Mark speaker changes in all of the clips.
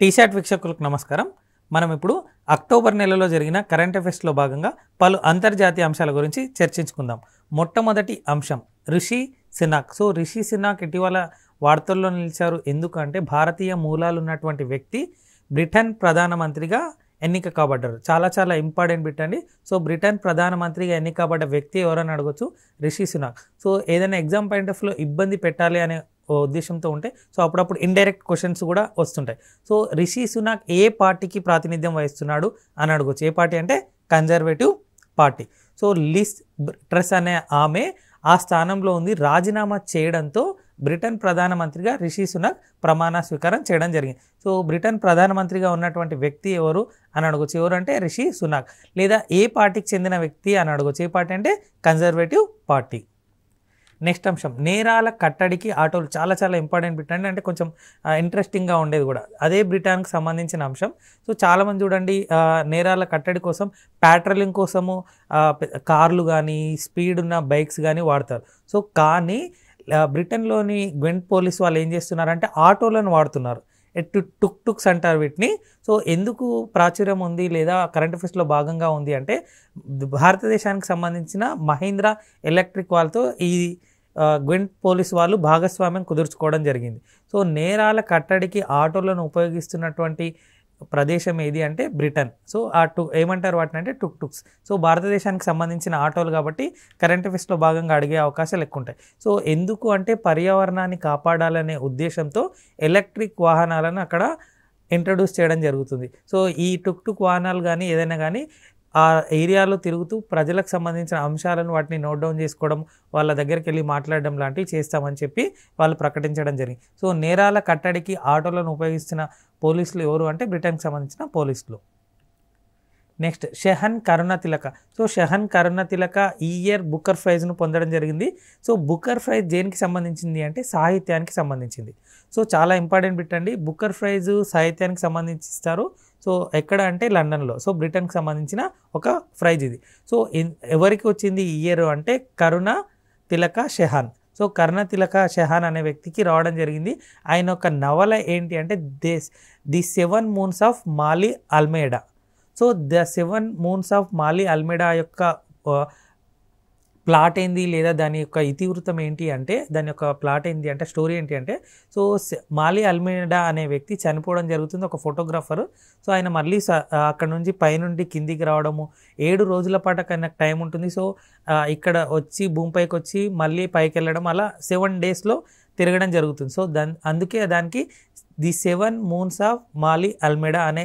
Speaker 1: T shirt వీక్షకులకు నమస్కారం మనం ఇప్పుడు అక్టోబర్ నెలలో జరిగిన కరెంట్ అఫైర్స్లో భాగంగా పలు అంతర్జాతీయ అంశాల గురించి చర్చించుకుందాం మొట్టమొదటి అంశం రిషి సినాక్ సో రిషి సినాక్ ఇటీవల వార్తల్లో నిలిచారు ఎందుకంటే భారతీయ మూలాలు ఉన్నటువంటి వ్యక్తి బ్రిటన్ ప్రధానమంత్రిగా ఎన్నిక కాబడ్డారు చాలా చాలా ఇంపార్టెంట్ బిట్ అండి సో బ్రిటన్ ప్రధానమంత్రిగా ఎన్నికబడ్డ వ్యక్తి ఎవరని అడగచ్చు రిషి సునాక్ సో ఏదైనా ఎగ్జామ్ పాయింట్ ఆఫ్లో ఇబ్బంది పెట్టాలి అనే ఉద్దేశంతో ఉంటే సో అప్పుడప్పుడు ఇండైరెక్ట్ క్వశ్చన్స్ కూడా వస్తుంటాయి సో రిషి సునాక్ ఏ పార్టీకి ప్రాతినిధ్యం వహిస్తున్నాడు అని అడగవచ్చు ఏ పార్టీ అంటే conservative party so Liz Truss అనే ఆమె ఆ స్థానంలో ఉంది రాజీనామా చేయడంతో బ్రిటన్ ప్రధానమంత్రిగా రిషి సునక్ ప్రమాణ స్వీకారం చేయడం జరిగింది సో బ్రిటన్ ప్రధానమంత్రిగా ఉన్నటువంటి వ్యక్తి ఎవరు అని అడగచ్చు ఎవరు అంటే రిషి సునాక్ లేదా ఏ పార్టీకి చెందిన వ్యక్తి అని అడగచ్చు ఏ పార్టీ అంటే కన్జర్వేటివ్ పార్టీ నెక్స్ట్ అంశం నేరాల కట్టడికి ఆటోలు చాలా చాలా ఇంపార్టెంట్ బిట్ అండి అంటే కొంచెం ఇంట్రెస్టింగ్గా ఉండేది కూడా అదే బ్రిటన్కి సంబంధించిన అంశం సో చాలామంది చూడండి నేరాల కట్టడి కోసం ప్యాట్రలింగ్ కోసము కార్లు కానీ స్పీడ్ ఉన్న బైక్స్ కానీ వాడతారు సో కానీ బ్రిటన్లోని గ్వెంట్ పోలీస్ వాళ్ళు ఏం చేస్తున్నారంటే ఆటోలను వాడుతున్నారు ఎట్టు టుక్ టుక్స్ అంటారు వీటిని సో ఎందుకు ప్రాచుర్యం ఉంది లేదా కరెంట్ అఫేర్స్లో భాగంగా ఉంది అంటే భారతదేశానికి సంబంధించిన మహీంద్రా ఎలక్ట్రిక్ వాళ్ళతో ఈ గ్వింట్ పోలీస్ వాళ్ళు భాగస్వామ్యం కుదుర్చుకోవడం జరిగింది సో నేరాల కట్టడికి ఆటోలను ఉపయోగిస్తున్నటువంటి ప్రదేశం ఏది అంటే బ్రిటన్ సో ఆ టు ఏమంటారు వాటిని అంటే టుక్ టుక్స్ సో భారతదేశానికి సంబంధించిన ఆటోలు కాబట్టి కరెంట్ అఫేర్స్లో భాగంగా అడిగే అవకాశాలు ఎక్కువ ఉంటాయి సో ఎందుకు అంటే పర్యావరణాన్ని కాపాడాలనే ఉద్దేశంతో ఎలక్ట్రిక్ వాహనాలను అక్కడ ఇంట్రడ్యూస్ చేయడం జరుగుతుంది సో ఈ టుక్ టుక్ వాహనాలు కానీ ఏదైనా కానీ ఆ ఏరియాలో తిరుగుతూ ప్రజలకు సంబంధించిన అంశాలను వాటిని నోట్ డౌన్ చేసుకోవడం వాళ్ళ దగ్గరికి వెళ్ళి మాట్లాడడం లాంటివి చేస్తామని చెప్పి వాళ్ళు ప్రకటించడం జరిగింది సో నేరాల కట్టడికి ఆటోలను ఉపయోగిస్తున్న పోలీసులు ఎవరు అంటే బ్రిటన్కి సంబంధించిన పోలీసులు next Shehan Karunatilaka so Shehan Karunatilaka ఈ ఇయర్ బుకర్ ప్రైజ్ను పొందడం జరిగింది సో బుకర్ ప్రైజ్ దేనికి సంబంధించింది అంటే సాహిత్యానికి సంబంధించింది సో చాలా ఇంపార్టెంట్ పెట్టండి బుకర్ ప్రైజ్ సాహిత్యానికి సంబంధించి ఇస్తారు సో ఎక్కడ అంటే లండన్లో సో బ్రిటన్కి సంబంధించిన ఒక ప్రైజ్ ఇది సో ఎవరికి వచ్చింది ఈ ఇయర్ అంటే కరుణ తిలక షెహాన్ సో కరుణ తిలక షెహాన్ అనే వ్యక్తికి రావడం జరిగింది ఆయన ఒక నవల ఏంటి అంటే this the seven moons of Maali Almeida so the seven moons of Maali Almeida యొక్క ప్లాట్ ఏంది లేదా దాని యొక్క ఇతివృత్తం ఏంటి అంటే దాని యొక్క ప్లాట్ ఏంటి అంటే స్టోరీ ఏంటి అంటే సో మాలి అల్మేడా అనే వ్యక్తి చనిపోవడం జరుగుతుంది ఒక ఫోటోగ్రాఫర్ సో ఆయన మళ్ళీ అక్కడ నుంచి పైనుండి కిందికి రావడము ఏడు రోజుల పాటు అక్కడ టైం ఉంటుంది సో ఇక్కడ వచ్చి భూమిపైకి వచ్చి మళ్ళీ పైకి వెళ్ళడం అలా సెవెన్ డేస్లో తిరగడం జరుగుతుంది సో దాని అందుకే దానికి the seven moons of Maali Almeida అనే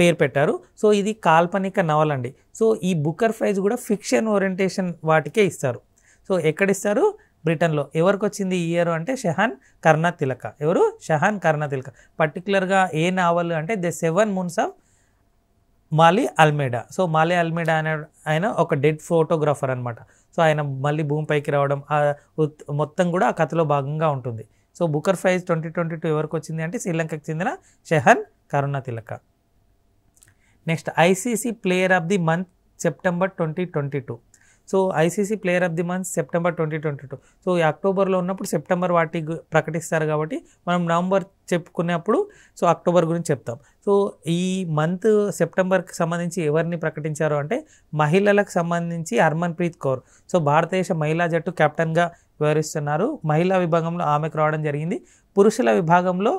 Speaker 1: పేరు పెట్టారు సో ఇది కాల్పనిక నవలండి సో ఈ బుకర్ ప్రైజ్ కూడా ఫిక్షన్ ఓరియంటేషన్ వాటికే ఇస్తారు సో ఎక్కడ ఇస్తారు బ్రిటన్లో ఎవరికి వచ్చింది ఈ ఇయర్ అంటే షహాన్ కర్ణ తిలక ఎవరు షహాన్ కర్ణ తిలక పర్టికులర్గా ఏ నావల్ అంటే the seven moons of Maali Almeida so Maali Almeida అనే ఆయన ఒక డెడ్ ఫోటోగ్రాఫర్ అనమాట సో ఆయన మళ్ళీ భూమిపైకి రావడం మొత్తం కూడా ఆ కథలో భాగంగా ఉంటుంది so Booker prize twenty twenty two ఎవరికి వచ్చింది అంటే శ్రీలంకకు చెందిన Shehan Karunatilaka next ICC player of the month September twenty twenty two so ICC player of the month September twenty twenty two so అక్టోబర్లో ఉన్నప్పుడు సెప్టెంబర్ వాటి ప్రకటిస్తారు కాబట్టి మనం నవంబర్ చెప్పుకునేప్పుడు సో అక్టోబర్ గురించి చెప్తాం సో ఈ మంత్ సెప్టెంబర్కి సంబంధించి ఎవరిని ప్రకటించారు అంటే మహిళలకు సంబంధించి హర్మన్ ప్రీత్ కౌర్ సో భారతదేశ మహిళా జట్టు కెప్టెన్గా వ్యవహరిస్తున్నారు మహిళా విభాగంలో ఆమెకు రావడం జరిగింది పురుషుల విభాగంలో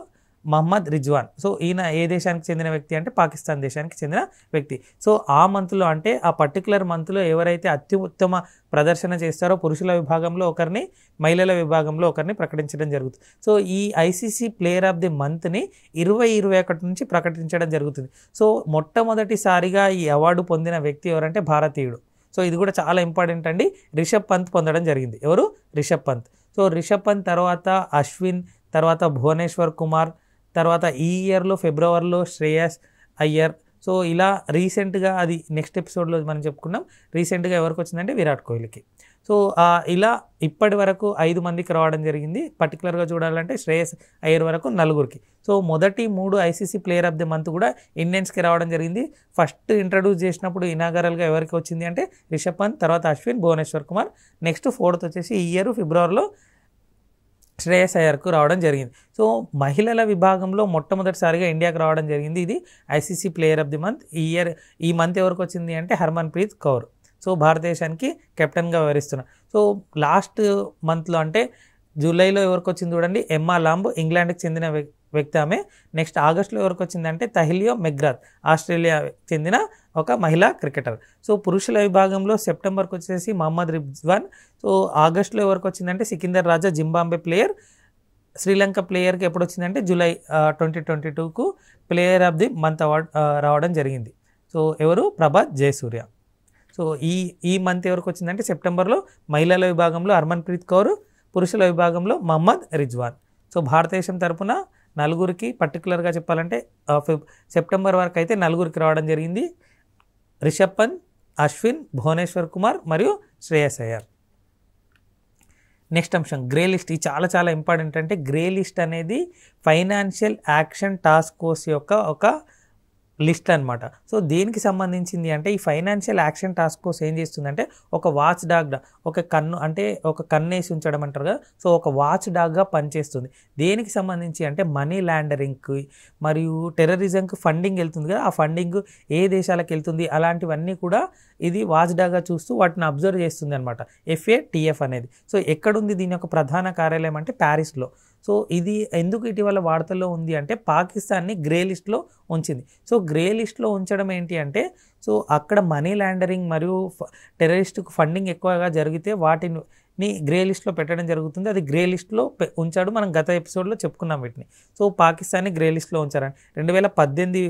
Speaker 1: మహమ్మద్ రిజ్వాన్ సో ఈయన ఏ దేశానికి చెందిన వ్యక్తి అంటే పాకిస్తాన్ దేశానికి చెందిన వ్యక్తి సో ఆ మంత్లో అంటే ఆ పర్టికులర్ మంత్లో ఎవరైతే అత్యుత్తమ ప్రదర్శన చేస్తారో పురుషుల విభాగంలో ఒకరిని మహిళల విభాగంలో ఒకరిని ప్రకటించడం జరుగుతుంది సో ఈ ఐసీసీ ప్లేయర్ ఆఫ్ ది మంత్ని ఇరవై ఇరవై ఒకటి నుంచి ప్రకటించడం జరుగుతుంది సో మొట్టమొదటిసారిగా ఈ అవార్డు పొందిన వ్యక్తి ఎవరంటే భారతీయుడు సో ఇది కూడా చాలా ఇంపార్టెంట్ అండి రిషబ్ పంత్ పొందడం జరిగింది ఎవరు రిషబ్ పంత్ సో రిషబ్ పంత్ తర్వాత అశ్విన్ తర్వాత భువనేశ్వర్ కుమార్ తర్వాత ఈ ఇయర్లో ఫిబ్రవరిలో శ్రేయస్ అయ్యర్ సో ఇలా రీసెంట్గా అది నెక్స్ట్ ఎపిసోడ్లో మనం చెప్పుకున్నాం రీసెంట్గా ఎవరికి వచ్చిందంటే విరాట్ కోహ్లీకి సో ఇలా ఇప్పటి వరకు ఐదు మందికి రావడం జరిగింది పర్టికులర్గా చూడాలంటే శ్రేయస్ అయ్యర్ వరకు నలుగురికి సో మొదటి మూడు ICC player of the month కూడా ఇండియన్స్కి రావడం జరిగింది ఫస్ట్ ఇంట్రడ్యూస్ చేసినప్పుడు ఇనాగరల్గా ఎవరికి వచ్చింది అంటే రిషబ్ పంత్ తర్వాత అశ్విన్ భువనేశ్వర్ కుమార్ నెక్స్ట్ ఫోర్త్ వచ్చేసి ఈ ఇయర్ ఫిబ్రవరిలో శ్రేయస్ అయ్యర్కు రావడం జరిగింది సో మహిళల విభాగంలో మొట్టమొదటిసారిగా ఇండియాకు రావడం జరిగింది ఇది ICC player of the month ఈ ఇయర్ ఈ మంత్ ఎవరికి వచ్చింది అంటే హర్మన్ ప్రీత్ కౌర్ సో భారతదేశానికి కెప్టెన్గా వివరిస్తున్నారు సో లాస్ట్ మంత్లో అంటే జూలైలో ఎవరికి వచ్చింది చూడండి ఎమ్మా లాంబ్ ఇంగ్లాండ్కి చెందిన వ్యక్తి ఆమె నెక్స్ట్ ఆగస్టులో ఎవరికి వచ్చిందంటే తహిలియో మెగ్రాత్ ఆస్ట్రేలియా చెందిన ఒక మహిళా క్రికెటర్ సో పురుషుల విభాగంలో సెప్టెంబర్కి వచ్చేసి మహమ్మద్ రిజ్వాన్ సో ఆగస్టులో ఎవరికి వచ్చిందంటే సికిందర్ రాజా జింబాంబే ప్లేయర్ శ్రీలంక ప్లేయర్కి ఎప్పుడు వచ్చిందంటే జూలై ట్వంటీ ట్వంటీ టూకు player of the month award రావడం జరిగింది సో ఎవరు ప్రభాత్ జయసూర్య సో ఈ ఈ మంత్ ఎవరికి వచ్చిందంటే సెప్టెంబర్లో మహిళల విభాగంలో హర్మన్ ప్రీత్ కౌర్ పురుషుల విభాగంలో మహమ్మద్ రిజ్వాన్ సో భారతదేశం తరపున నలుగురికి పర్టికులర్గా చెప్పాలంటే సెప్టెంబర్ వరకు అయితే నలుగురికి రావడం జరిగింది రిషబ్ పంత్ అశ్విన్ భువనేశ్వర్ కుమార్ మరియు శ్రేయస్ అయ్యర్ నెక్స్ట్ అంశం గ్రే లిస్ట్ ఇది చాలా చాలా ఇంపార్టెంట్ అంటే గ్రే లిస్ట్ అనేది ఫైనాన్షియల్ యాక్షన్ టాస్క్ ఫోర్స్ యొక్క ఒక లిస్ట్ అనమాట సో దేనికి సంబంధించింది అంటే ఈ ఫైనాన్షియల్ యాక్షన్ టాస్క్ ఫోర్స్ ఏం చేస్తుందంటే ఒక వాచ్ డాగ్గా ఒక కన్ను అంటే ఒక కన్ను వేసి ఉంచడం అంటారు కదా సో ఒక వాచ్ డాగ్గా పనిచేస్తుంది దేనికి సంబంధించి అంటే మనీ ల్యాండరింగ్కి మరియు టెర్రరిజంకి ఫండింగ్ వెళ్తుంది కదా ఆ ఫండింగ్ ఏ దేశాలకు వెళ్తుంది అలాంటివన్నీ కూడా ఇది వాచ్ డాగ్గా చూస్తూ వాటిని అబ్జర్వ్ చేస్తుంది అనమాట ఎఫ్ఏ టీఎఫ్ అనేది సో ఎక్కడుంది దీని యొక్క ప్రధాన కార్యాలయం అంటే ప్యారిస్లో సో ఇది ఎందుకు ఇటీవల వార్తల్లో ఉంది అంటే పాకిస్తాన్ని గ్రే లిస్ట్లో ఉంచింది సో గ్రే లిస్ట్లో ఉంచడం ఏంటి అంటే సో అక్కడ మనీ ల్యాండరింగ్ మరియు టెర్రరిస్ట్కు ఫండింగ్ ఎక్కువగా జరిగితే వాటిని ని గ్రే లిస్ట్లో పెట్టడం జరుగుతుంది అది గ్రే లిస్ట్లో పె ఉంచాడు మనం గత ఎపిసోడ్లో చెప్పుకున్నాం వీటిని సో పాకిస్తాన్ని గ్రే లిస్ట్లో ఉంచారని రెండు వేల పద్దెనిమిది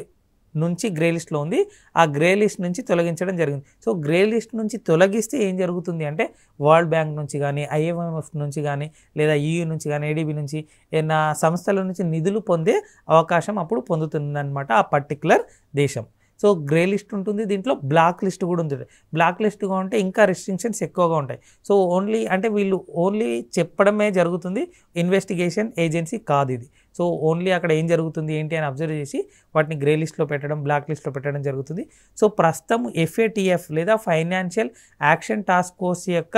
Speaker 1: నుంచి గ్రే లిస్ట్లో ఉంది ఆ గ్రే లిస్ట్ నుంచి తొలగించడం జరిగింది సో గ్రే లిస్ట్ నుంచి తొలగిస్తే ఏం జరుగుతుంది అంటే వరల్డ్ బ్యాంక్ నుంచి కానీ ఐఎంఎఫ్ నుంచి కానీ లేదా ఈయూ e నుంచి కానీ ఏడీబీ నుంచి ఏదైనా సంస్థల నుంచి నిధులు పొందే అవకాశం అప్పుడు పొందుతుందన్నమాట ఆ పర్టికులర్ దేశం సో గ్రే లిస్ట్ ఉంటుంది దీంట్లో బ్లాక్ లిస్ట్ కూడా ఉంటుంది బ్లాక్ లిస్ట్గా ఉంటే ఇంకా రెస్ట్రిక్షన్స్ ఎక్కువగా ఉంటాయి సో ఓన్లీ అంటే వీళ్ళు ఓన్లీ చెప్పడమే జరుగుతుంది ఇన్వెస్టిగేషన్ ఏజెన్సీ కాదు ఇది సో ఓన్లీ అక్కడ ఏం జరుగుతుంది ఏంటి అని అబ్జర్వ్ చేసి వాటిని గ్రే లిస్ట్లో పెట్టడం బ్లాక్ లిస్ట్లో పెట్టడం జరుగుతుంది సో ప్రస్తుతం ఎఫ్ఏటిఎఫ్ లేదా ఫైనాన్షియల్ యాక్షన్ టాస్క్ ఫోర్స్ యొక్క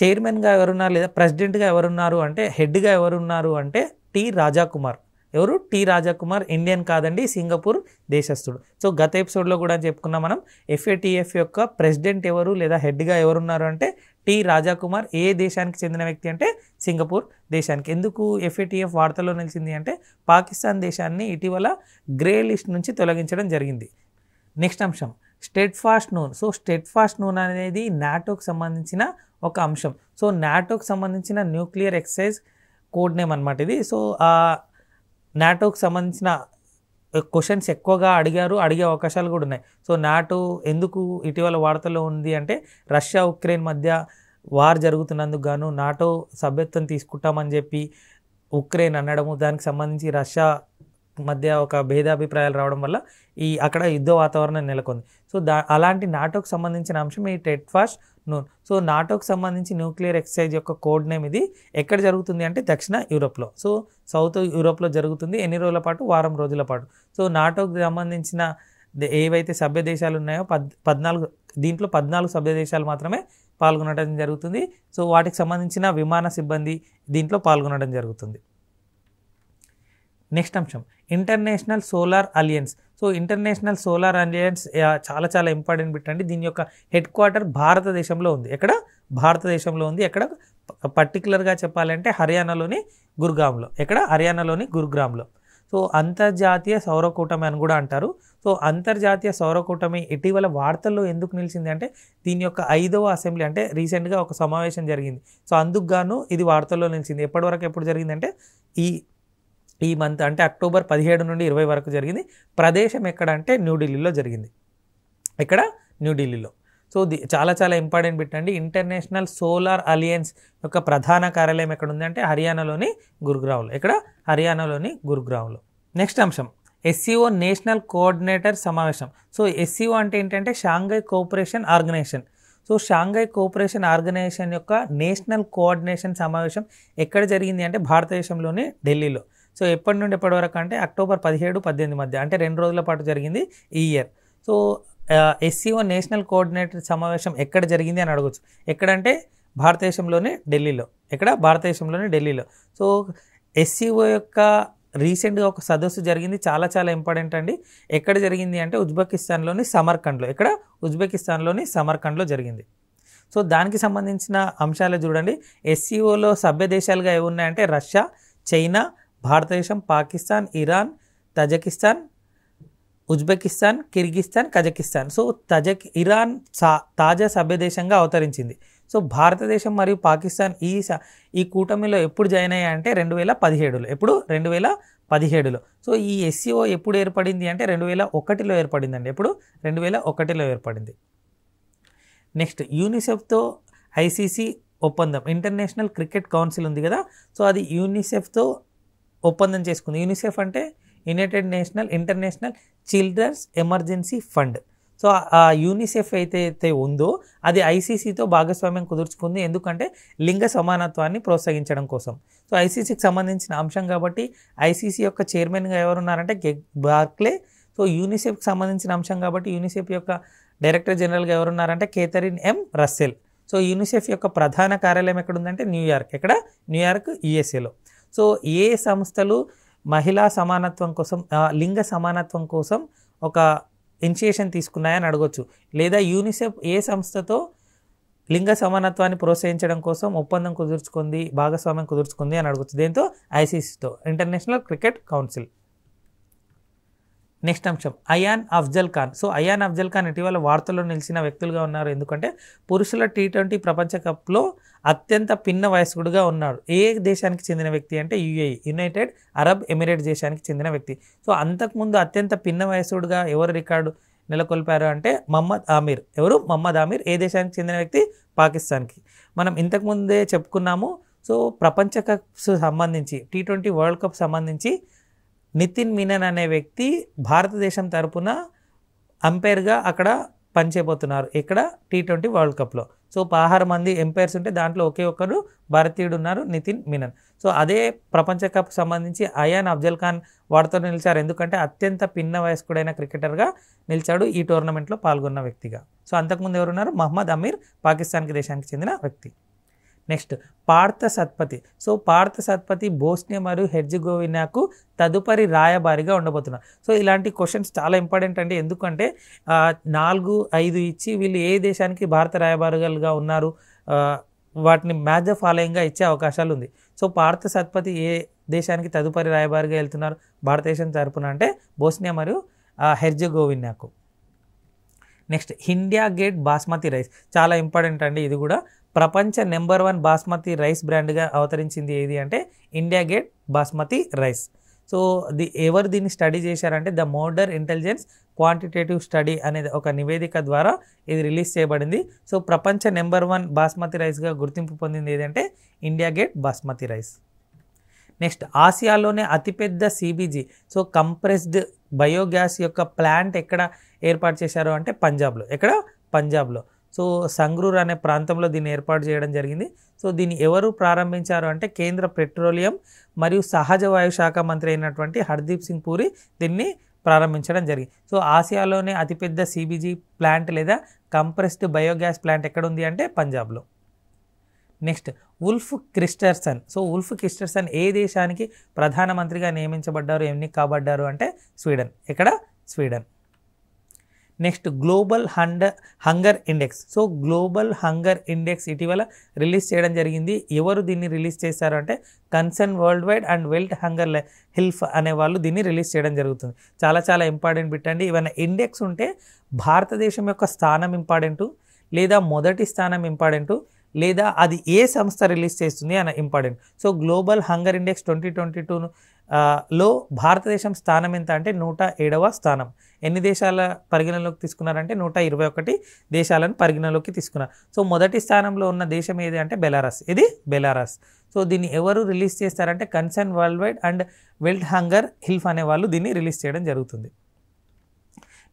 Speaker 1: చైర్మన్గా ఎవరున్నారు లేదా ప్రెసిడెంట్గా ఎవరున్నారు అంటే హెడ్గా ఎవరున్నారు అంటే టి రాజాకుమార్ ఎవరు టి రాజాకుమార్ ఇండియన్ కాదండి సింగపూర్ దేశస్థుడు సో గత ఎపిసోడ్లో కూడా చెప్పుకున్నాం మనం ఎఫ్ఏటిఎఫ్ యొక్క ప్రెసిడెంట్ ఎవరు లేదా హెడ్గా ఎవరున్నారు అంటే టి రాజాకుమార్ ఏ దేశానికి చెందిన వ్యక్తి అంటే సింగపూర్ దేశానికి ఎందుకు ఎఫ్ఏటిఎఫ్ వార్తల్లో నిలిచింది అంటే పాకిస్తాన్ దేశాన్ని ఇటీవల గ్రే లిస్ట్ నుంచి తొలగించడం జరిగింది నెక్స్ట్ అంశం steadfast noon so steadfast noon అనేది నాటోకి సంబంధించిన ఒక అంశం సో నాటోకి సంబంధించిన న్యూక్లియర్ ఎక్సైజ్ కోడ్ నేమ్ అనమాట ఇది సో నాటోకి సంబంధించిన క్వశ్చన్స్ ఎక్కువగా అడిగారు అడిగే అవకాశాలు కూడా ఉన్నాయి సో నాటో ఎందుకు ఇటీవల వార్తల్లో ఉంది అంటే రష్యా ఉక్రెయిన్ మధ్య వార్ జరుగుతున్నందుకు గాను నాటో సభ్యత్వం తీసుకుంటామని చెప్పి ఉక్రెయిన్ అనడము దానికి సంబంధించి రష్యా మధ్య ఒక భేదాభిప్రాయాలు రావడం వల్ల ఈ అక్కడ యుద్ధ వాతావరణం నెలకొంది సో దా అలాంటి నాటోకు సంబంధించిన అంశం ఈ టెట్ ఫాస్ట్ నూన్ సో నాటోకి సంబంధించి న్యూక్లియర్ ఎక్సైజ్ యొక్క కోడ్ నేమ్ ఇది ఎక్కడ జరుగుతుంది అంటే దక్షిణ యూరోప్లో సో సౌత్ యూరోప్లో జరుగుతుంది ఎన్ని రోజుల పాటు వారం రోజుల పాటు సో నాటోకి సంబంధించిన ఏవైతే సభ్య దేశాలు ఉన్నాయో పద్ పద్నాలుగు దీంట్లో పద్నాలుగు సభ్య దేశాలు మాత్రమే పాల్గొనడం జరుగుతుంది సో వాటికి సంబంధించిన విమాన సిబ్బంది దీంట్లో పాల్గొనడం జరుగుతుంది నెక్స్ట్ అంశం international solar alliance so international solar alliance చాలా చాలా ఇంపార్టెంట్ బిట్ అండి దీని యొక్క హెడ్ క్వార్టర్ భారతదేశంలో ఉంది ఎక్కడ భారతదేశంలో ఉంది ఎక్కడ పర్టికులర్గా చెప్పాలంటే హర్యానాలోని గురుగ్రామ్లో ఎక్కడ హర్యానాలోని గురుగ్రామ్లో సో అంతర్జాతీయ సౌర కూటమి అని కూడా అంటారు సో అంతర్జాతీయ సౌర కూటమి ఇటీవల వార్తల్లో ఎందుకు నిలిచింది అంటే దీని యొక్క ఐదవ అసెంబ్లీ అంటే రీసెంట్గా ఒక సమావేశం జరిగింది సో అందుకు గాను ఇది వార్తల్లో నిలిచింది ఎప్పటివరకు ఎప్పుడు జరిగిందంటే ఈ ఈ మంత్ అంటే అక్టోబర్ పదిహేడు నుండి ఇరవై వరకు జరిగింది ప్రదేశం ఎక్కడ అంటే న్యూఢిల్లీలో జరిగింది ఇక్కడ న్యూఢిల్లీలో సో ది చాలా చాలా ఇంపార్టెంట్ బిట్ అండి ఇంటర్నేషనల్ సోలార్ అలియన్స్ యొక్క ప్రధాన కార్యాలయం ఎక్కడ ఉంది అంటే హర్యానాలోని గురుగ్రావ్లో ఇక్కడ హర్యానాలోని గురుగ్రావ్లో నెక్స్ట్ అంశం ఎస్సీఓ నేషనల్ కోఆర్డినేటర్ సమావేశం సో ఎస్సీఓ e అంటే ఏంటంటే Shanghai cooperation organisation so Shanghai cooperation organisation యొక్క నేషనల్ కోఆర్డినేషన్ సమావేశం ఎక్కడ జరిగింది అంటే భారతదేశంలోని ఢిల్లీలో సో ఎప్పటి నుండి ఎప్పటి వరకు అంటే అక్టోబర్ పదిహేడు పద్దెనిమిది మధ్య అంటే రెండు రోజుల పాటు జరిగింది ఈ year so SCO national coordinator సమావేశం ఎక్కడ జరిగింది అని అడగచ్చు ఎక్కడంటే భారతదేశంలోనే ఢిల్లీలో ఎక్కడ భారతదేశంలోనే ఢిల్లీలో సో ఎస్సీఓ యొక్క రీసెంట్గా ఒక సదస్సు జరిగింది చాలా చాలా ఇంపార్టెంట్ అండి ఎక్కడ జరిగింది అంటే ఉజ్బెకిస్తాన్లోని సమర్ఖండ్లో ఇక్కడ ఉజ్బెకిస్తాన్లోని సమర్ఖండ్లో జరిగింది సో దానికి సంబంధించిన అంశాలు చూడండి ఎస్సీఓలో సభ్య దేశాలుగా ఏమున్నాయంటే రష్యా చైనా భారతదేశం Pakistan Iran Tajikistan Uzbekistan Kyrgyzstan Kazakhstan so తజక్ ఇరాన్ సా తాజా సభ్యదేశంగా అవతరించింది సో భారతదేశం మరియు పాకిస్తాన్ ఈ ఈ కూటమిలో ఎప్పుడు జాయిన్ అయ్యాయంటే రెండు వేల పదిహేడులో ఎప్పుడు రెండు వేల పదిహేడులో సో ఈ ఎస్సీఓ ఎప్పుడు ఏర్పడింది అంటే రెండు వేల ఒకటిలో ఏర్పడిందండి ఎప్పుడు రెండు వేల ఒకటిలో ఏర్పడింది నెక్స్ట్ యూనిసెఫ్తో ఐసీసీ ఒప్పందం ఇంటర్నేషనల్ క్రికెట్ కౌన్సిల్ ఉంది కదా సో అది యూనిసెఫ్తో ఒప్పందం చేసుకుంది యూనిసెఫ్ అంటే united national international children's emergency fund so ఆ యూనిసెఫ్ అయితే ఉందో అది ఐసీసీతో భాగస్వామ్యం కుదుర్చుకుంది ఎందుకంటే లింగ సమానత్వాన్ని ప్రోత్సహించడం కోసం సో ఐసీసీకి సంబంధించిన అంశం కాబట్టి ఐసీసీ యొక్క చైర్మన్గా ఎవరున్నారంటే గెగ్ బార్క్లే సో యూనిసెఫ్కి సంబంధించిన అంశం కాబట్టి యూనిసెఫ్ యొక్క డైరెక్టర్ జనరల్గా ఎవరున్నారంటే Catherine M Russell so UNICEF యొక్క ప్రధాన కార్యాలయం ఎక్కడుందంటే న్యూయార్క్ ఎక్కడ న్యూయార్క్ యుఎస్ఏలో సో ఏ సంస్థలు మహిళా సమానత్వం కోసం లింగ సమానత్వం కోసం ఒక ఇనిషియేషన్ తీసుకున్నాయని అడగొచ్చు లేదా యూనిసెఫ్ ఏ సంస్థతో లింగ సమానత్వాన్ని ప్రోత్సహించడం కోసం ఒప్పందం కుదుర్చుకుంది భాగస్వామ్యం కుదుర్చుకుంది అని అడగొచ్చు దీంతో ఐసీసీతో ఇంటర్నేషనల్ క్రికెట్ కౌన్సిల్ నెక్స్ట్ అంశం అయాన్ అఫ్జల్ ఖాన్ సో అయాన్ అఫ్జల్ ఖాన్ ఇటీవల వార్తల్లో నిలిచిన వ్యక్తులుగా ఉన్నారు ఎందుకంటే పురుషుల టీ ట్వంటీ ప్రపంచ కప్లో అత్యంత పిన్న వయస్కుడుగా ఉన్నాడు ఏ దేశానికి చెందిన వ్యక్తి అంటే యుఏఈ యునైటెడ్ అరబ్ ఎమిరేట్ దేశానికి చెందిన వ్యక్తి సో అంతకుముందు అత్యంత పిన్న వయసుడుగా ఎవరు రికార్డు నెలకొల్పారు అంటే మహమ్మద్ ఆమీర్ ఎవరు మహమ్మద్ ఆమీర్ ఏ దేశానికి చెందిన వ్యక్తి పాకిస్తాన్కి మనం ఇంతకుముందే చెప్పుకున్నాము సో ప్రపంచ కప్ సంబంధించి టీ ట్వంటీ వరల్డ్ కప్ సంబంధించి నితిన్ మీనన్ అనే వ్యక్తి భారతదేశం తరపున అంపైర్గా అక్కడ పనిచేయబోతున్నారు ఇక్కడ టీ ట్వంటీ వరల్డ్ కప్లో సో పదహారు మంది ఎంపైర్స్ ఉంటే దాంట్లో ఒకే ఒక్కరు భారతీయుడు ఉన్నారు నితిన్ మీనన్ సో అదే ప్రపంచ కప్ సంబంధించి అయాన్ అఫ్జల్ ఖాన్ వాడితో నిలిచారు ఎందుకంటే అత్యంత పిన్న వయస్కుడైన క్రికెటర్గా నిలిచాడు ఈ టోర్నమెంట్లో పాల్గొన్న వ్యక్తిగా సో అంతకుముందు ఎవరున్నారు మహమ్మద్ అమీర్ పాకిస్తాన్కి దేశానికి చెందిన వ్యక్తి next Partha Satpathy so Partha Satpathy Bosnia మరియు హెర్జిగోవినాకు తదుపరి రాయబారిగా ఉండబోతున్నారు సో ఇలాంటి క్వశ్చన్స్ చాలా ఇంపార్టెంట్ అండి ఎందుకంటే నాలుగు ఐదు ఇచ్చి వీళ్ళు ఏ దేశానికి భారత రాయబారుగా ఉన్నారు వాటిని మ్యాచ్ ఫాలోయింగ్గా ఇచ్చే అవకాశాలు ఉంది సో పార్థ సత్పతి ఏ దేశానికి తదుపరి రాయబారిగా వెళ్తున్నారు భారతదేశం తరపున అంటే బోస్నియా మరియు హెర్జగోవిన్యాకు నెక్స్ట్ ఇండియా గేట్ బాస్మతి రైస్ చాలా ఇంపార్టెంట్ అండి ఇది కూడా ప్రపంచ నెంబర్ వన్ బాస్మతి రైస్ బ్రాండ్గా అవతరించింది ఏది అంటే India Gate basmati rice so the ఎవరు దీన్ని స్టడీ చేశారంటే the Mordor intelligence quantitative study అనేది ఒక నివేదిక ద్వారా ఇది రిలీజ్ చేయబడింది సో ప్రపంచ నెంబర్ వన్ బాస్మతి రైస్గా గుర్తింపు పొందింది ఏదంటే ఇండియా గేట్ బాస్మతి రైస్ నెక్స్ట్ ఆసియాలోనే అతిపెద్ద సిబీజీ సో కంప్రెస్డ్ బయోగ్యాస్ యొక్క ప్లాంట్ ఎక్కడ ఏర్పాటు చేశారు అంటే పంజాబ్లో ఎక్కడ పంజాబ్లో సో సంగ్రూర్ అనే ప్రాంతంలో దీన్ని ఏర్పాటు చేయడం జరిగింది సో దీన్ని ఎవరు ప్రారంభించారు అంటే కేంద్ర పెట్రోలియం మరియు సహజ వాయు శాఖ మంత్రి అయినటువంటి హర్దీప్ సింగ్ పూరి దీన్ని ప్రారంభించడం జరిగింది సో ఆసియాలోనే అతిపెద్ద సిబిజీ ప్లాంట్ లేదా కంప్రెస్డ్ బయోగ్యాస్ ప్లాంట్ ఎక్కడ ఉంది అంటే పంజాబ్లో next Ulf Kristersson so Ulf Kristersson ఏ దేశానికి ప్రధానమంత్రిగా నియమించబడ్డారు ఎన్ని కాబడ్డారు అంటే స్వీడన్ ఎక్కడ Sweden next global hunger hunger index so global hunger index ఇటీవల రిలీజ్ చేయడం జరిగింది ఎవరు దీన్ని రిలీజ్ చేశారు అంటే Concern World Wide and Welt Hunger Hilfe అనే వాళ్ళు దీన్ని రిలీజ్ చేయడం జరుగుతుంది చాలా చాలా ఇంపార్టెంట్ పెట్టండి ఏమైనా ఇండెక్స్ ఉంటే భారతదేశం యొక్క స్థానం ఇంపార్టెంటు లేదా మొదటి స్థానం ఇంపార్టెంటు లేదా అది ఏ సంస్థ రిలీజ్ చేస్తుంది అని important so global hunger index twenty twenty టూను లో భారతదేశం స్థానం ఎంత అంటే నూట ఏడవ స్థానం ఎన్ని దేశాల పరిగణలోకి తీసుకున్నారంటే నూట ఇరవై ఒకటి దేశాలను పరిగణలోకి తీసుకున్నారు సో మొదటి స్థానంలో ఉన్న దేశం ఏది అంటే బెలారస్ ఇది బెలారస్ సో దీన్ని ఎవరు రిలీజ్ చేస్తారంటే Concern World Wide and Welt Hunger Hilfe అనే వాళ్ళు దీన్ని రిలీజ్ చేయడం జరుగుతుంది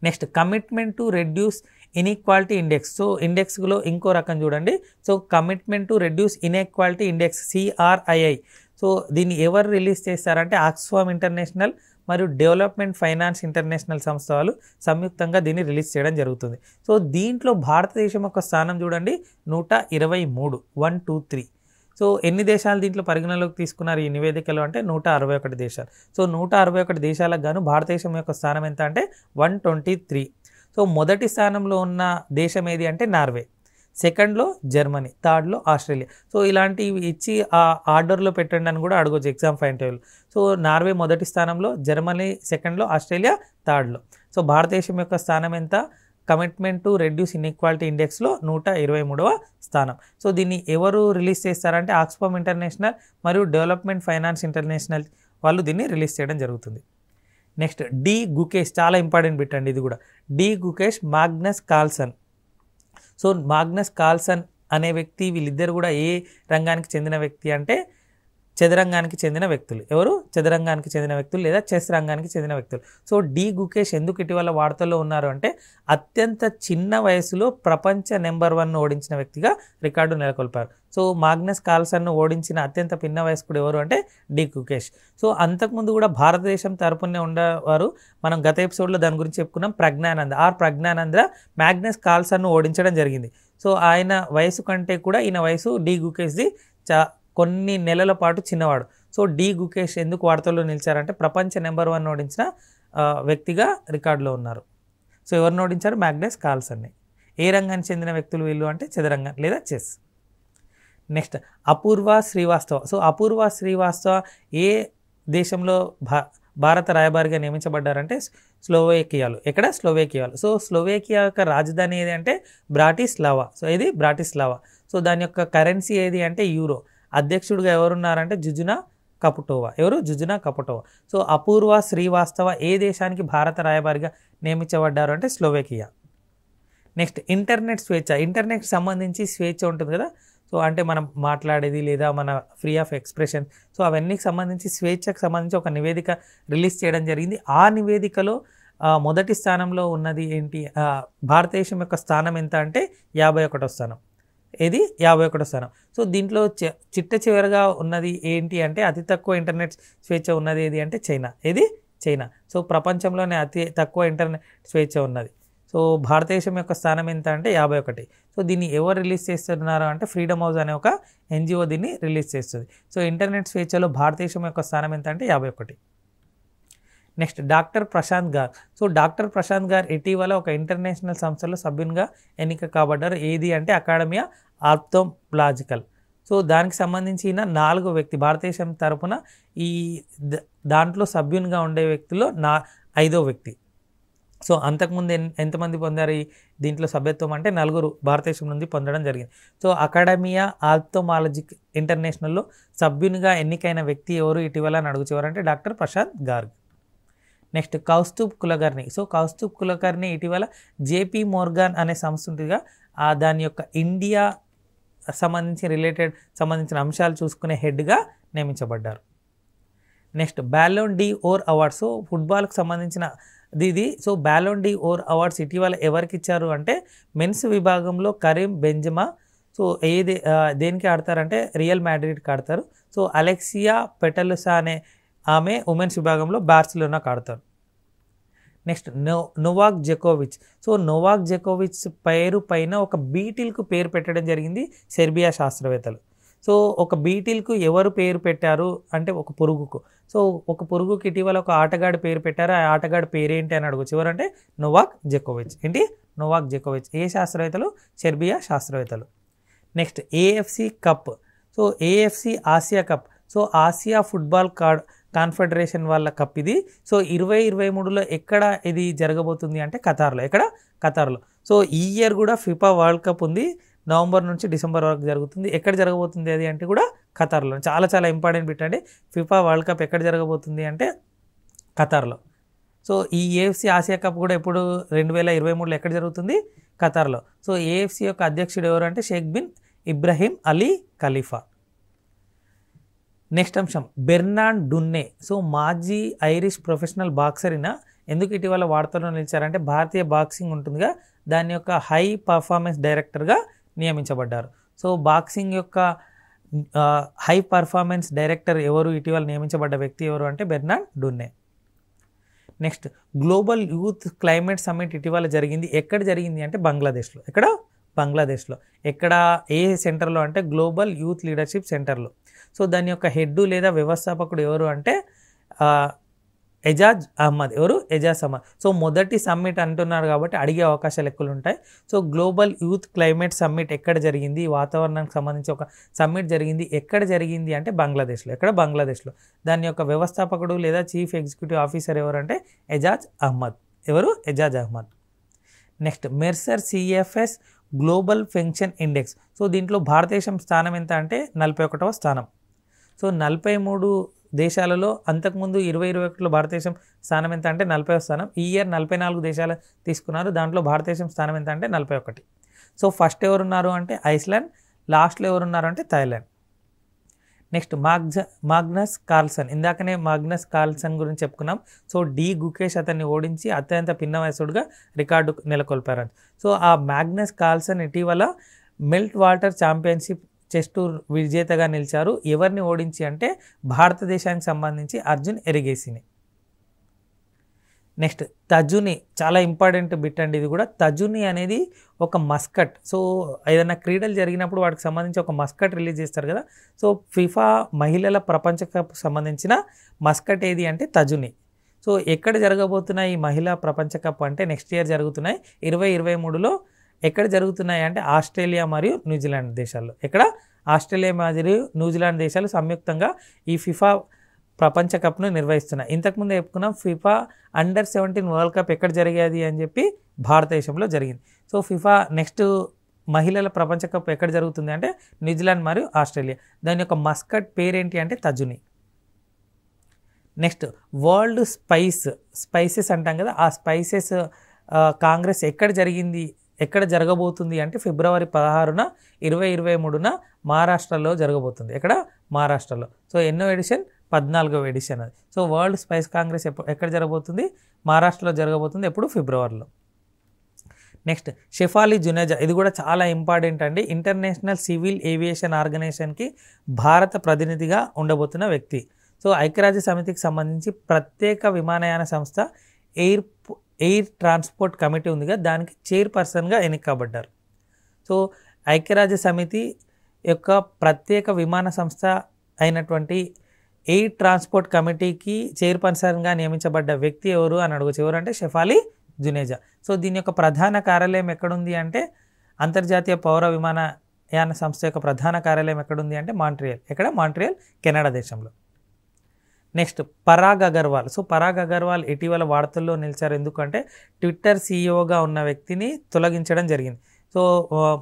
Speaker 1: next commitment to reduce inequality index so ఇండెక్స్లో ఇంకో రకం చూడండి so commitment to reduce inequality index CRII so దీన్ని ఎవరు రిలీజ్ చేస్తారంటే ఆక్స్ఫామ్ ఇంటర్నేషనల్ మరియు డెవలప్మెంట్ ఫైనాన్స్ ఇంటర్నేషనల్ సంస్థ వాళ్ళు సంయుక్తంగా దీన్ని రిలీజ్ చేయడం జరుగుతుంది సో దీంట్లో భారతదేశం యొక్క స్థానం చూడండి నూట ఇరవై మూడు వన్ టూ త్రీ సో ఎన్ని దేశాలు దీంట్లో పరిగణలోకి తీసుకున్నారు ఈ నివేదికలో అంటే నూట అరవై ఒకటి దేశాలు సో నూట అరవై ఒకటి దేశాలకు గాను భారతదేశం యొక్క స్థానం ఎంత అంటే వన్ ట్వంటీ త్రీ సో మొదటి స్థానంలో ఉన్న దేశం ఏది అంటే నార్వే సెకండ్లో జర్మనీ థర్డ్లో ఆస్ట్రేలియా సో ఇలాంటివి ఇచ్చి ఆ ఆర్డర్లో పెట్టండి అని కూడా అడగవచ్చు ఎగ్జామ్ ఫైన్ టైల్ సో నార్వే మొదటి స్థానంలో జర్మనీ సెకండ్లో ఆస్ట్రేలియా థర్డ్లో సో భారతదేశం యొక్క స్థానం ఎంత కమిట్మెంట్ టు రెడ్యూస్ ఇన్ఈక్వాలిటీ ఇండెక్స్లో నూట ఇరవై మూడవ స్థానం సో దీన్ని ఎవరు రిలీజ్ చేస్తారంటే ఆక్స్ఫామ్ ఇంటర్నేషనల్ మరియు డెవలప్మెంట్ ఫైనాన్స్ ఇంటర్నేషనల్ వాళ్ళు దీన్ని రిలీజ్ చేయడం జరుగుతుంది నెక్స్ట్ డి గుకేష్ చాలా ఇంపార్టెంట్ బిట్ అండి ఇది కూడా D Gukesh Magnus Carlsen so Magnus Carlsen అనే వ్యక్తి వీళ్ళిద్దరు కూడా ఏ రంగానికి చెందిన వ్యక్తి అంటే చదరంగానికి చెందిన వ్యక్తులు ఎవరు చదరంగానికి చెందిన వ్యక్తులు లేదా చెస్ రంగానికి చెందిన వ్యక్తులు సో డి గుకేష్ ఎందుకు ఇటీవల వార్తల్లో ఉన్నారు అంటే అత్యంత చిన్న వయసులో ప్రపంచ నెంబర్ వన్ ఓడించిన వ్యక్తిగా రికార్డు నెలకొల్పారు సో మాగ్నస్ కాల్సన్ను ఓడించిన అత్యంత పిన్న వయస్కుడు ఎవరు అంటే డి కుకేష్ సో అంతకుముందు కూడా భారతదేశం తరపునే ఉండేవారు మనం గత ఎపిసోడ్లో దాని గురించి చెప్పుకున్నాం ప్రజ్ఞానంద ఆర్ ప్రజ్ఞానంద మ్యాగ్నస్ కాల్సన్ను ఓడించడం జరిగింది సో ఆయన వయసు కంటే కూడా ఈయన వయసు డి గుకేష్ది చా కొన్ని నెలల పాటు చిన్నవాడు సో డి గుకేష్ ఎందుకు వార్తల్లో నిలిచారంటే ప్రపంచ నెంబర్ వన్ ఓడించిన వ్యక్తిగా రికార్డులో ఉన్నారు సో ఎవరిని ఓడించారు మ్యాగ్నెస్ కాల్సన్ని ఏ రంగానికి చెందిన వ్యక్తులు వీళ్ళు అంటే చదరంగం లేదా chess next Apoorva Srivastava so Apoorva Srivastava ఏ దేశంలో భా భారత రాయబారిగా నియమించబడ్డారంటే స్లోవేకియాలు ఎక్కడ స్లోవేకియాలు సో స్లోవేకియా యొక్క రాజధాని ఏది అంటే బ్రాటిస్లావా సో ఇది బ్రాటిస్లావా సో దాని యొక్క కరెన్సీ ఏది అంటే యూరో అధ్యక్షుడిగా ఎవరున్నారంటే జుజున కపుటోవా ఎవరు జుజునా కపుటోవా సో అపూర్వ శ్రీవాస్తవ ఏ దేశానికి భారత రాయబారిగా నియమించబడ్డారు అంటే స్లోవేకియా నెక్స్ట్ ఇంటర్నెట్ స్వేచ్ఛ ఇంటర్నెట్ సంబంధించి స్వేచ్ఛ ఉంటుంది కదా సో అంటే మనం మాట్లాడేది లేదా మన ఫ్రీ ఆఫ్ ఎక్స్ప్రెషన్ సో అవన్నీకి సంబంధించి స్వేచ్ఛకు సంబంధించి ఒక నివేదిక రిలీజ్ చేయడం జరిగింది ఆ నివేదికలో మొదటి స్థానంలో ఉన్నది ఏంటి భారతదేశం యొక్క స్థానం ఎంత అంటే యాభై ఒకటో స్థానం ఇది యాభై ఒకటో స్థానం సో దీంట్లో చిట్ట చివరిగా ఉన్నది ఏంటి అంటే అతి తక్కువ ఇంటర్నెట్ స్వేచ్ఛ ఉన్నది ఏది అంటే చైనా ఇది చైనా సో ప్రపంచంలోనే అతి తక్కువ ఇంటర్నెట్ స్వేచ్ఛ ఉన్నది సో భారతదేశం యొక్క స్థానం ఎంత అంటే యాభై ఒకటి సో దీన్ని ఎవరు రిలీజ్ చేస్తున్నారు అంటే ఫ్రీడమ్ హౌస్ అనే ఒక ఎన్జిఓ దీన్ని రిలీజ్ చేస్తుంది సో ఇంటర్నెట్ స్వేచ్ఛలో భారతదేశం యొక్క స్థానం ఎంత అంటే యాభై ఒకటి నెక్స్ట్ డాక్టర్ ప్రశాంత్ గారు సో డాక్టర్ ప్రశాంత్ గారు ఇటీవల ఒక ఇంటర్నేషనల్ సంస్థలో సభ్యునిగా ఎన్నిక కాబడ్డారు ఏది అంటే అకాడమియా ఆప్థోలాజికల్ సో దానికి సంబంధించిన నాలుగు వ్యక్తి భారతదేశం తరఫున ఈ దాంట్లో సభ్యునిగా ఉండే వ్యక్తిలో నా ఐదో వ్యక్తి సో అంతకుముందు ఎంతమంది పొందారు ఈ దీంట్లో సభ్యత్వం అంటే నలుగురు భారతదేశం నుండి పొందడం జరిగింది సో అకాడమియా ఆల్థోమాలజిక్ ఇంటర్నేషనల్లో సభ్యునిగా ఎన్నికైన వ్యక్తి ఎవరు ఇటీవల అని అడుగుచేవారంటే doctor Prashant Garg next Kaustubh Kulkarni so Kaustubh Kulkarni ఇటీవల జేపీ మోర్గాన్ అనే సంస్థ ఉందిగా దాని యొక్క ఇండియా సంబంధించి రిలేటెడ్ సంబంధించిన అంశాలు చూసుకునే హెడ్గా నియమించబడ్డారు next Ballon d' Or award so ఫుట్బాల్కి సంబంధించిన ఇది so Ballon d' Or awards ఇటీవల ఎవరికి ఇచ్చారు అంటే మెన్స్ విభాగంలో కరీం బెంజమా సో ఏది దేనికి ఆడతారంటే రియల్ మ్యాడ్రిడ్కి ఆడతారు సో అలెక్సియా పెటలుసా అనే ఆమె ఉమెన్స్ విభాగంలో బార్సిలోనాకు ఆడతారు next no Novak జెకోవిచ్ so Novak జెకోవిచ్ పేరు పైన ఒక బీటిల్కు పేరు పెట్టడం జరిగింది సెర్బియా శాస్త్రవేత్తలు సో ఒక బీటిల్కు ఎవరు పేరు పెట్టారు అంటే ఒక పురుగుకు సో ఒక పురుగుకి ఇటీవల ఒక ఆటగాడి పేరు పెట్టారు ఆ ఆటగాడి పేరేంటి అని అడగచ్చు ఎవరంటే నోవాక్ జెకోవిచ్ ఏంటి నోవాక్ జెకోవిచ్ ఏ శాస్త్రవేత్తలు సెర్బియా శాస్త్రవేత్తలు next AFC cup so AFC Asia cup so Asia football కార్డ్ కాన్ఫెడరేషన్ వాళ్ళ కప్ ఇది సో ఇరవై ఇరవై మూడులో ఎక్కడ ఇది జరగబోతుంది అంటే ఖతార్లో ఎక్కడ ఖతార్లో సో ఈ ఇయర్ కూడా ఫిఫా వరల్డ్ కప్ ఉంది నవంబర్ నుంచి డిసెంబర్ వరకు జరుగుతుంది ఎక్కడ జరగబోతుంది అది అంటే కూడా ఖతార్లో చాలా చాలా ఇంపార్టెంట్ బిట్ అండి ఫిఫా వరల్డ్ కప్ ఎక్కడ జరగబోతుంది అంటే ఖతార్లో సో ఈ ఏఎఫ్సి ఆసియా కప్ కూడా ఎప్పుడు రెండు వేల ఇరవై మూడులో ఎక్కడ జరుగుతుంది ఖతార్లో సో ఏఎఫ్సి యొక్క అధ్యక్షుడు ఎవరు అంటే Sheikh bin Ibrahim Ali Khalifa next అంశం బెర్నాండ్ డున్నే సో మాజీ ఐరిష్ ప్రొఫెషనల్ బాక్సర్ ఎందుకు ఇటీవల వార్తల్లో నిలిచారంటే భారతీయ బాక్సింగ్ ఉంటుందిగా దాని యొక్క హై పర్ఫార్మెన్స్ డైరెక్టర్గా నియమించబడ్డారు సో బాక్సింగ్ యొక్క హై పర్ఫార్మెన్స్ డైరెక్టర్ ఎవరు ఇటీవల నియమించబడ్డ వ్యక్తి ఎవరు అంటే Bernard Dunne next global youth climate summit ఇటీవల జరిగింది ఎక్కడ జరిగింది అంటే బంగ్లాదేశ్లో ఎక్కడ బంగ్లాదేశ్లో ఎక్కడ ఏ సెంటర్లో అంటే గ్లోబల్ యూత్ లీడర్షిప్ సెంటర్లో సో దాని యొక్క హెడ్ లేదా వ్యవస్థాపకుడు ఎవరు అంటే ఎజాజ్ అహ్మద్ ఎవరు ఎజాజ్ అహ్మద్ సో మొదటి సమ్మిట్ అంటున్నారు కాబట్టి అడిగే అవకాశాలు ఎక్కువలు ఉంటాయి so global youth climate summit ఎక్కడ జరిగింది వాతావరణానికి సంబంధించి ఒక సమ్మిట్ జరిగింది ఎక్కడ జరిగింది అంటే బంగ్లాదేశ్లో ఎక్కడ బంగ్లాదేశ్లో దాని యొక్క వ్యవస్థాపకుడు లేదా చీఫ్ ఎగ్జిక్యూటివ్ ఆఫీసర్ ఎవరంటే ఎజాజ్ అహ్మద్ ఎవరు Ejaz Ahmad next Mercer CFS global pension index so దీంట్లో భారతదేశం స్థానం ఎంత అంటే నలభై ఒకటవ స్థానం సో నలభై మూడు దేశాలలో అంతకుముందు ఇరవై ఇరవై ఒకటిలో భారతదేశం స్థానం ఎంత అంటే నలభై స్థానం ఈ ఇయర్ నలభై నాలుగు దేశాలు తీసుకున్నారు దాంట్లో భారతదేశం స్థానం ఎంత అంటే నలభై ఒకటి సో ఫస్ట్ ఎవరున్నారు అంటే ఐస్లాండ్ లాస్ట్లో ఎవరున్నారు అంటే థాయిలాండ్ నెక్స్ట్ మాగ్జ మాగ్నస్ కార్ల్సన్ ఇందాకనే మాగ్నస్ కార్ల్సన్ గురించి చెప్పుకున్నాం సో డి గుకేష్ అతన్ని ఓడించి అత్యంత పిన్న వయసుడుగా రికార్డు నెలకొల్పారు సో ఆ మాగ్నస్ కార్ల్సన్ ఇటీవల Meltwater championship chess tour విజేతగా నిలిచారు ఎవరిని ఓడించి అంటే భారతదేశానికి సంబంధించి అర్జున్ ఎరిగేసిని నెక్స్ట్ తజుని చాలా ఇంపార్టెంట్ బిట్ అండి ఇది కూడా తజుని అనేది ఒక మస్కట్ సో ఏదైనా క్రీడలు జరిగినప్పుడు వాటికి సంబంధించి ఒక మస్కట్ రిలీజ్ చేస్తారు కదా సో ఫిఫా మహిళల ప్రపంచ కప్ సంబంధించిన మస్కట్ ఏది అంటే తజుని సో ఎక్కడ జరగబోతున్నాయి ఈ మహిళా ప్రపంచ కప్ అంటే నెక్స్ట్ ఇయర్ జరుగుతున్నాయి ఇరవై ఇరవై మూడులో ఎక్కడ జరుగుతున్నాయి అంటే ఆస్ట్రేలియా మరియు న్యూజిలాండ్ దేశాల్లో ఎక్కడ ఆస్ట్రేలియా మరియు న్యూజిలాండ్ దేశాలు సంయుక్తంగా ఈ ఫిఫా ప్రపంచ కప్ను నిర్వహిస్తున్నాయి ఇంతకుముందు చెప్పుకున్నాం FIFA under seventeen world cup ఎక్కడ జరిగేది అని చెప్పి భారతదేశంలో జరిగింది సో ఫిఫా నెక్స్ట్ మహిళల ప్రపంచ కప్ ఎక్కడ జరుగుతుంది అంటే న్యూజిలాండ్ మరియు ఆస్ట్రేలియా దాని యొక్క మస్కట్ పేరేంటి అంటే తజుని నెక్స్ట్ వరల్డ్ స్పైస్ స్పైసెస్ అంటాం కదా ఆ స్పైసెస్ కాంగ్రెస్ ఎక్కడ జరిగింది ఎక్కడ జరగబోతుంది అంటే ఫిబ్రవరి పదహారున ఇరవై ఇరవై మూడున మహారాష్ట్రలో జరగబోతుంది ఎక్కడ మహారాష్ట్రలో సో ఎన్నో ఎడిషన్ పద్నాలుగో ఎడిషన్ అది సో వరల్డ్ స్పైస్ కాంగ్రెస్ ఎప్పుడు ఎక్కడ జరగబోతుంది మహారాష్ట్రలో జరగబోతుంది ఎప్పుడు ఫిబ్రవరిలో నెక్స్ట్ షెఫాలీ జునేజా ఇది కూడా చాలా ఇంపార్టెంట్ అండి ఇంటర్నేషనల్ సివిల్ ఏవియేషన్ ఆర్గనైజేషన్కి భారత ప్రతినిధిగా ఉండబోతున్న వ్యక్తి సో ఐక్యరాజ్య సమితికి సంబంధించి ప్రత్యేక విమానయాన సంస్థ ఎయిర్ ఎయిర్ ట్రాన్స్పోర్ట్ కమిటీ ఉందిగా దానికి చైర్పర్సన్గా ఎన్నికబడ్డారు సో ఐక్యరాజ్య సమితి యొక్క ప్రత్యేక విమాన సంస్థ అయినటువంటి ఎయిర్ ట్రాన్స్పోర్ట్ కమిటీకి చైర్పర్సన్గా నియమించబడ్డ వ్యక్తి ఎవరు అని చివరు అంటే షెఫాలి జునేజా సో దీని యొక్క ప్రధాన కార్యాలయం ఎక్కడుంది అంటే అంతర్జాతీయ పౌర విమానయాన సంస్థ యొక్క ప్రధాన కార్యాలయం ఎక్కడుంది అంటే మాంట్రియల్ ఎక్కడ మాంట్రియల్ కెనడా దేశంలో నెక్స్ట్ పరాగ్ అగర్వాల్ సో పరాగ్ అగర్వాల్ ఇటీవల వార్తల్లో నిలిచారు ఎందుకంటే ట్విట్టర్ సీఈఓగా ఉన్న వ్యక్తిని తొలగించడం జరిగింది సో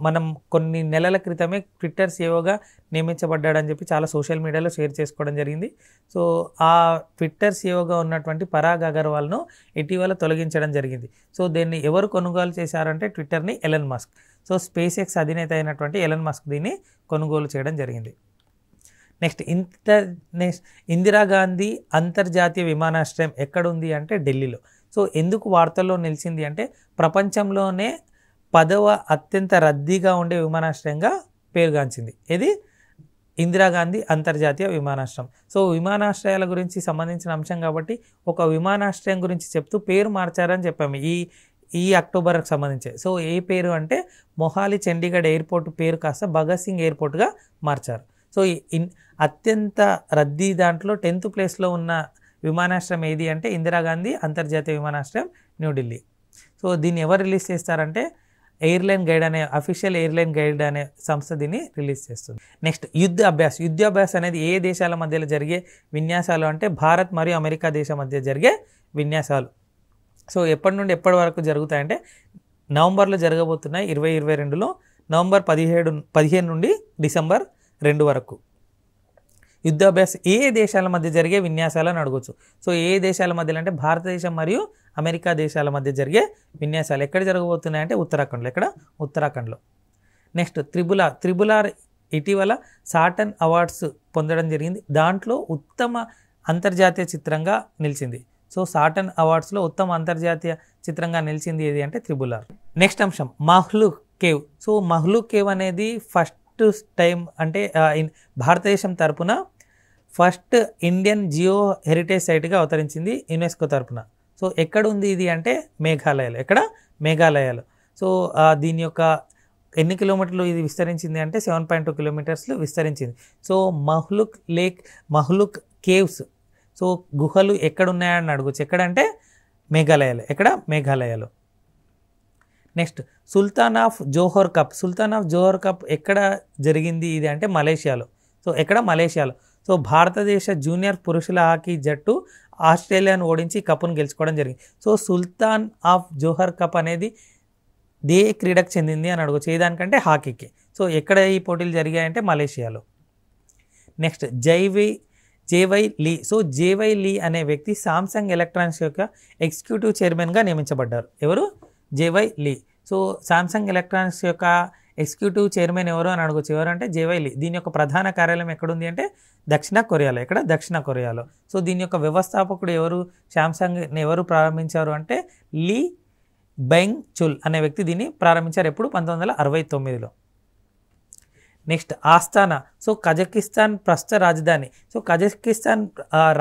Speaker 1: మనం కొన్ని నెలల క్రితమే ట్విట్టర్ సీఈఓగా నియమించబడ్డాడని చెప్పి చాలా సోషల్ మీడియాలో షేర్ చేసుకోవడం జరిగింది సో ఆ ట్విట్టర్ సీఈఓగా ఉన్నటువంటి పరాగ్ అగర్వాల్ను ఇటీవల తొలగించడం జరిగింది సో దీన్ని ఎవరు కొనుగోలు చేశారంటే ట్విట్టర్ని Elon Musk so SpaceX అధినేత అయినటువంటి ఎలన్ మస్క్ దీన్ని కొనుగోలు చేయడం జరిగింది నెక్స్ట్ ఇంత నెక్స్ట్ ఇందిరాగాంధీ అంతర్జాతీయ విమానాశ్రయం ఎక్కడుంది అంటే ఢిల్లీలో సో ఎందుకు వార్తల్లో నిలిచింది అంటే ప్రపంచంలోనే పదవ అత్యంత రద్దీగా ఉండే విమానాశ్రయంగా పేరుగాంచింది ఇది ఇందిరాగాంధీ అంతర్జాతీయ విమానాశ్రయం సో విమానాశ్రయాల గురించి సంబంధించిన అంశం కాబట్టి ఒక విమానాశ్రయం గురించి చెప్తూ పేరు మార్చారని చెప్పాము ఈ ఈ అక్టోబర్కి సంబంధించి సో ఏ పేరు అంటే మొహాలి చండీగఢ్ ఎయిర్పోర్ట్ పేరు కాస్త భగత్ సింగ్ ఎయిర్పోర్ట్గా మార్చారు సో ఇన్ అత్యంత రద్దీ దాంట్లో టెన్త్ ప్లేస్లో ఉన్న విమానాశ్రయం ఏది అంటే ఇందిరాగాంధీ అంతర్జాతీయ విమానాశ్రయం న్యూఢిల్లీ సో దీన్ని ఎవరు రిలీజ్ చేస్తారంటే ఎయిర్లైన్ గైడ్ అనే అఫీషియల్ ఎయిర్లైన్ గైడ్ అనే సంస్థ దీన్ని రిలీజ్ చేస్తుంది నెక్స్ట్ యుద్ధ అభ్యాస్ యుద్ధాభ్యాస్ అనేది ఏ దేశాల మధ్యలో జరిగే విన్యాసాలు అంటే భారత్ మరియు అమెరికా దేశం మధ్య జరిగే విన్యాసాలు సో ఎప్పటి నుండి ఎప్పటి వరకు జరుగుతాయంటే నవంబర్లో జరగబోతున్నాయి ఇరవై ఇరవై రెండులో నవంబర్ పదిహేడు పదిహేను నుండి డిసెంబర్ రెండు వరకు యుద్ధాభ్యాస ఏ దేశాల మధ్య జరిగే విన్యాసాలను అడగొచ్చు సో ఏ దేశాల మధ్యలో అంటే భారతదేశం మరియు అమెరికా దేశాల మధ్య జరిగే విన్యాసాలు ఎక్కడ జరగబోతున్నాయి అంటే ఉత్తరాఖండ్లో ఎక్కడ ఉత్తరాఖండ్లో నెక్స్ట్ త్రిబులార్ త్రిబులార్ ఇటీవల సాటన్ అవార్డ్స్ పొందడం జరిగింది దాంట్లో ఉత్తమ అంతర్జాతీయ చిత్రంగా నిలిచింది సో సాటన్ అవార్డ్స్లో ఉత్తమ అంతర్జాతీయ చిత్రంగా నిలిచింది ఏది అంటే త్రిబులార్ నెక్స్ట్ అంశం Mawmluh cave so Mawmluh cave అనేది ఫస్ట్ ఫస్ట్ టైం అంటే భారతదేశం తరపున ఫస్ట్ ఇండియన్ జియో హెరిటేజ్ సైట్గా అవతరించింది యునెస్కో తరపున సో ఎక్కడ ఉంది ఇది అంటే మేఘాలయలో ఎక్కడ మేఘాలయలో సో దీని యొక్క ఎన్ని కిలోమీటర్లు ఇది విస్తరించింది అంటే సెవెన్ పాయింట్ టూ కిలోమీటర్స్లు విస్తరించింది so Mawmluh lake Mawmluh caves so గుహలు ఎక్కడున్నాయని అడగచ్చు ఎక్కడంటే మేఘాలయలో ఎక్కడ మేఘాలయలో next Sultan of Johor cup Sultan of Johor cup ఎక్కడ జరిగింది ఇది అంటే మలేషియాలో సో ఎక్కడ మలేషియాలో సో భారతదేశ జూనియర్ పురుషుల హాకీ జట్టు ఆస్ట్రేలియాను ఓడించి కప్ను గెలుచుకోవడం జరిగింది so Sultan of Johor cup అనేది దే క్రీడకు చెందింది అని అడుగు ఏదానికంటే హాకీకి సో ఎక్కడ ఈ పోటీలు జరిగాయంటే మలేషియాలో నెక్స్ట్ జైవి JY Lee so JY Lee అనే వ్యక్తి సామ్సంగ్ ఎలక్ట్రానిక్స్ యొక్క ఎగ్జిక్యూటివ్ చైర్మన్గా నియమించబడ్డారు ఎవరు JY Lee so Samsung electronics యొక్క ఎగ్జిక్యూటివ్ చైర్మన్ ఎవరు అని అడగచ్చు ఎవరు అంటే జేవై లీ దీని యొక్క ప్రధాన కార్యాలయం ఎక్కడుంది అంటే దక్షిణ కొరియాలో ఇక్కడ దక్షిణ కొరియాలో సో దీని యొక్క వ్యవస్థాపకుడు ఎవరు శాంసంగ్ ఎవరు ప్రారంభించారు అంటే లీ బెంగ్ చుల్ అనే వ్యక్తి దీన్ని ప్రారంభించారు ఎప్పుడు పంతొమ్మిది వందల అరవై తొమ్మిదిలో నెక్స్ట్ ఆస్థానా సో కజకిస్తాన్ ప్రస్తుత రాజధాని సో కజకిస్తాన్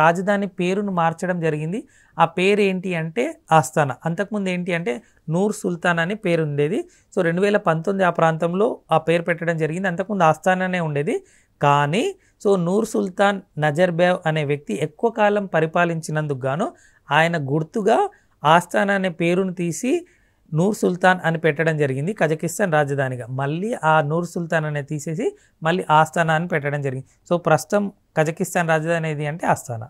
Speaker 1: రాజధాని పేరును మార్చడం జరిగింది ఆ పేరు ఏంటి అంటే ఆస్థానా అంతకుముందు ఏంటి అంటే నూర్ సుల్తాన్ అనే పేరు ఉండేది సో రెండు వేల పంతొమ్మిది ఆ ప్రాంతంలో ఆ పేరు పెట్టడం జరిగింది అంతకుముందు ఆస్థానానే ఉండేది కానీ సో నూర్ సుల్తాన్ నజర్బేవ్ అనే వ్యక్తి ఎక్కువ కాలం పరిపాలించినందుకు గాను ఆయన గుర్తుగా ఆస్థానా అనే పేరును తీసి నూర్ సుల్తాన్ అని పెట్టడం జరిగింది కజకిస్తాన్ రాజధానిగా మళ్ళీ ఆ నూర్ సుల్తాన్ అనేది తీసేసి మళ్ళీ ఆస్థానా అని పెట్టడం జరిగింది సో ప్రస్తుతం కజకిస్తాన్ రాజధాని ఏది అంటే ఆస్థానా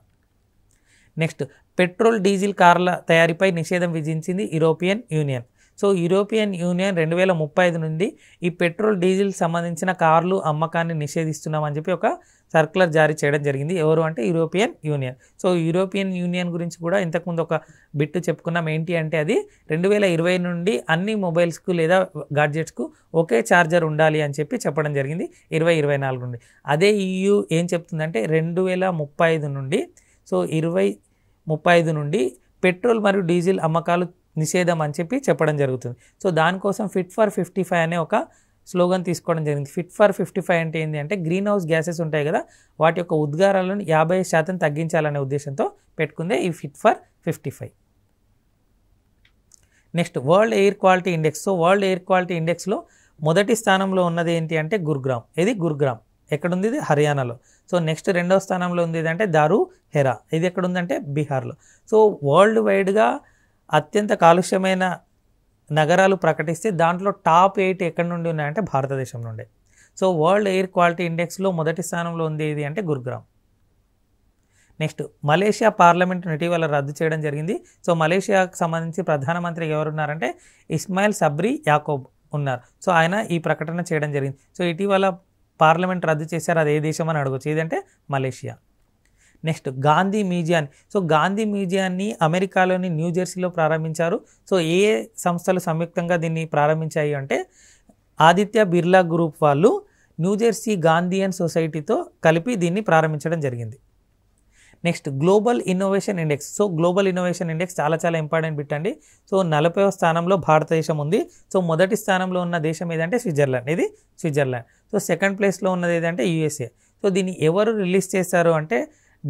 Speaker 1: నెక్స్ట్ పెట్రోల్ డీజిల్ కార్ల తయారీపై నిషేధం విధించింది European union so European union రెండు వేల ముప్పై ఐదు నుండి ఈ పెట్రోల్ డీజిల్ సంబంధించిన కార్లు అమ్మకాన్ని నిషేధిస్తున్నామని చెప్పి ఒక సర్కులర్ జారీ చేయడం జరిగింది ఎవరు అంటే European union so European Union గురించి కూడా ఇంతకుముందు ఒక బిట్టు చెప్పుకున్నాం ఏంటి అంటే అది రెండు వేల ఇరవై నుండి అన్ని మొబైల్స్కు లేదా గాడ్జెట్స్కు ఒకే ఛార్జర్ ఉండాలి అని చెప్పి చెప్పడం జరిగింది ఇరవై ఇరవై నాలుగు నుండి అదే ఈయూ ఏం చెప్తుందంటే రెండు వేల ముప్పై ఐదు నుండి సో ఇరవై ముప్పై ఐదు నుండి పెట్రోల్ మరియు డీజిల్ అమ్మకాలు నిషేధం అని చెప్పి చెప్పడం జరుగుతుంది సో దానికోసం ఫిట్ ఫర్ ఫిఫ్టీ ఫైవ్ అనే ఒక స్లోగన్ తీసుకోవడం జరిగింది ఫిట్ ఫర్ ఫిఫ్టీ ఫైవ్ అంటే ఏంటి అంటే గ్రీన్ హౌస్ గ్యాసెస్ ఉంటాయి కదా వాటి యొక్క ఉద్గారాలను యాభై శాతం తగ్గించాలనే ఉద్దేశంతో పెట్టుకుందే ఈ fit for fifty five next world air quality index so world air quality ఇండెక్స్లో మొదటి స్థానంలో ఉన్నది ఏంటి అంటే గుర్గ్రామ్ ఇది గుర్గ్రామ్ ఎక్కడుంది ఇది హర్యానాలో సో నెక్స్ట్ రెండవ స్థానంలో ఉంది అంటే దారు హెరా ఇది ఎక్కడుందంటే బీహార్లో సో వరల్డ్ వైడ్గా అత్యంత కాలుష్యమైన నగరాలు ప్రకటిస్తే దాంట్లో టాప్ ఎయిట్ ఎక్కడి నుండి ఉన్నాయంటే భారతదేశం నుండే సో వరల్డ్ ఎయిర్ క్వాలిటీ ఇండెక్స్లో మొదటి స్థానంలో ఉంది ఏది అంటే గురుగ్రామ్ నెక్స్ట్ మలేషియా పార్లమెంట్ను ఇటీవల రద్దు చేయడం జరిగింది సో మలేషియాకు సంబంధించి ప్రధానమంత్రి ఎవరున్నారంటే ఇస్మాయిల్ సబ్రి యాకోబ్ ఉన్నారు సో ఆయన ఈ ప్రకటన చేయడం జరిగింది సో ఇటీవల పార్లమెంట్ రద్దు చేశారు అది ఏ దేశం అని అడగచ్చు ఏదంటే మలేషియా నెక్స్ట్ గాంధీ మ్యూజియాన్ని సో గాంధీ మ్యూజియాన్ని అమెరికాలోని న్యూజెర్సీలో ప్రారంభించారు సో ఏ సంస్థలు సంయుక్తంగా దీన్ని ప్రారంభించాయి అంటే ఆదిత్య బిర్లా గ్రూప్ వాళ్ళు న్యూజెర్సీ గాంధీయన్ సొసైటీతో కలిపి దీన్ని ప్రారంభించడం జరిగింది next global innovation index so global innovation index చాలా చాలా ఇంపార్టెంట్ పెట్టండి సో నలభైవ స్థానంలో భారతదేశం ఉంది సో మొదటి స్థానంలో ఉన్న దేశం ఏదంటే స్విట్జర్లాండ్ ఇది స్విట్జర్లాండ్ సో సెకండ్ ప్లేస్లో ఉన్నది ఏదంటే యూఎస్ఏ సో దీన్ని ఎవరు రిలీజ్ చేశారు అంటే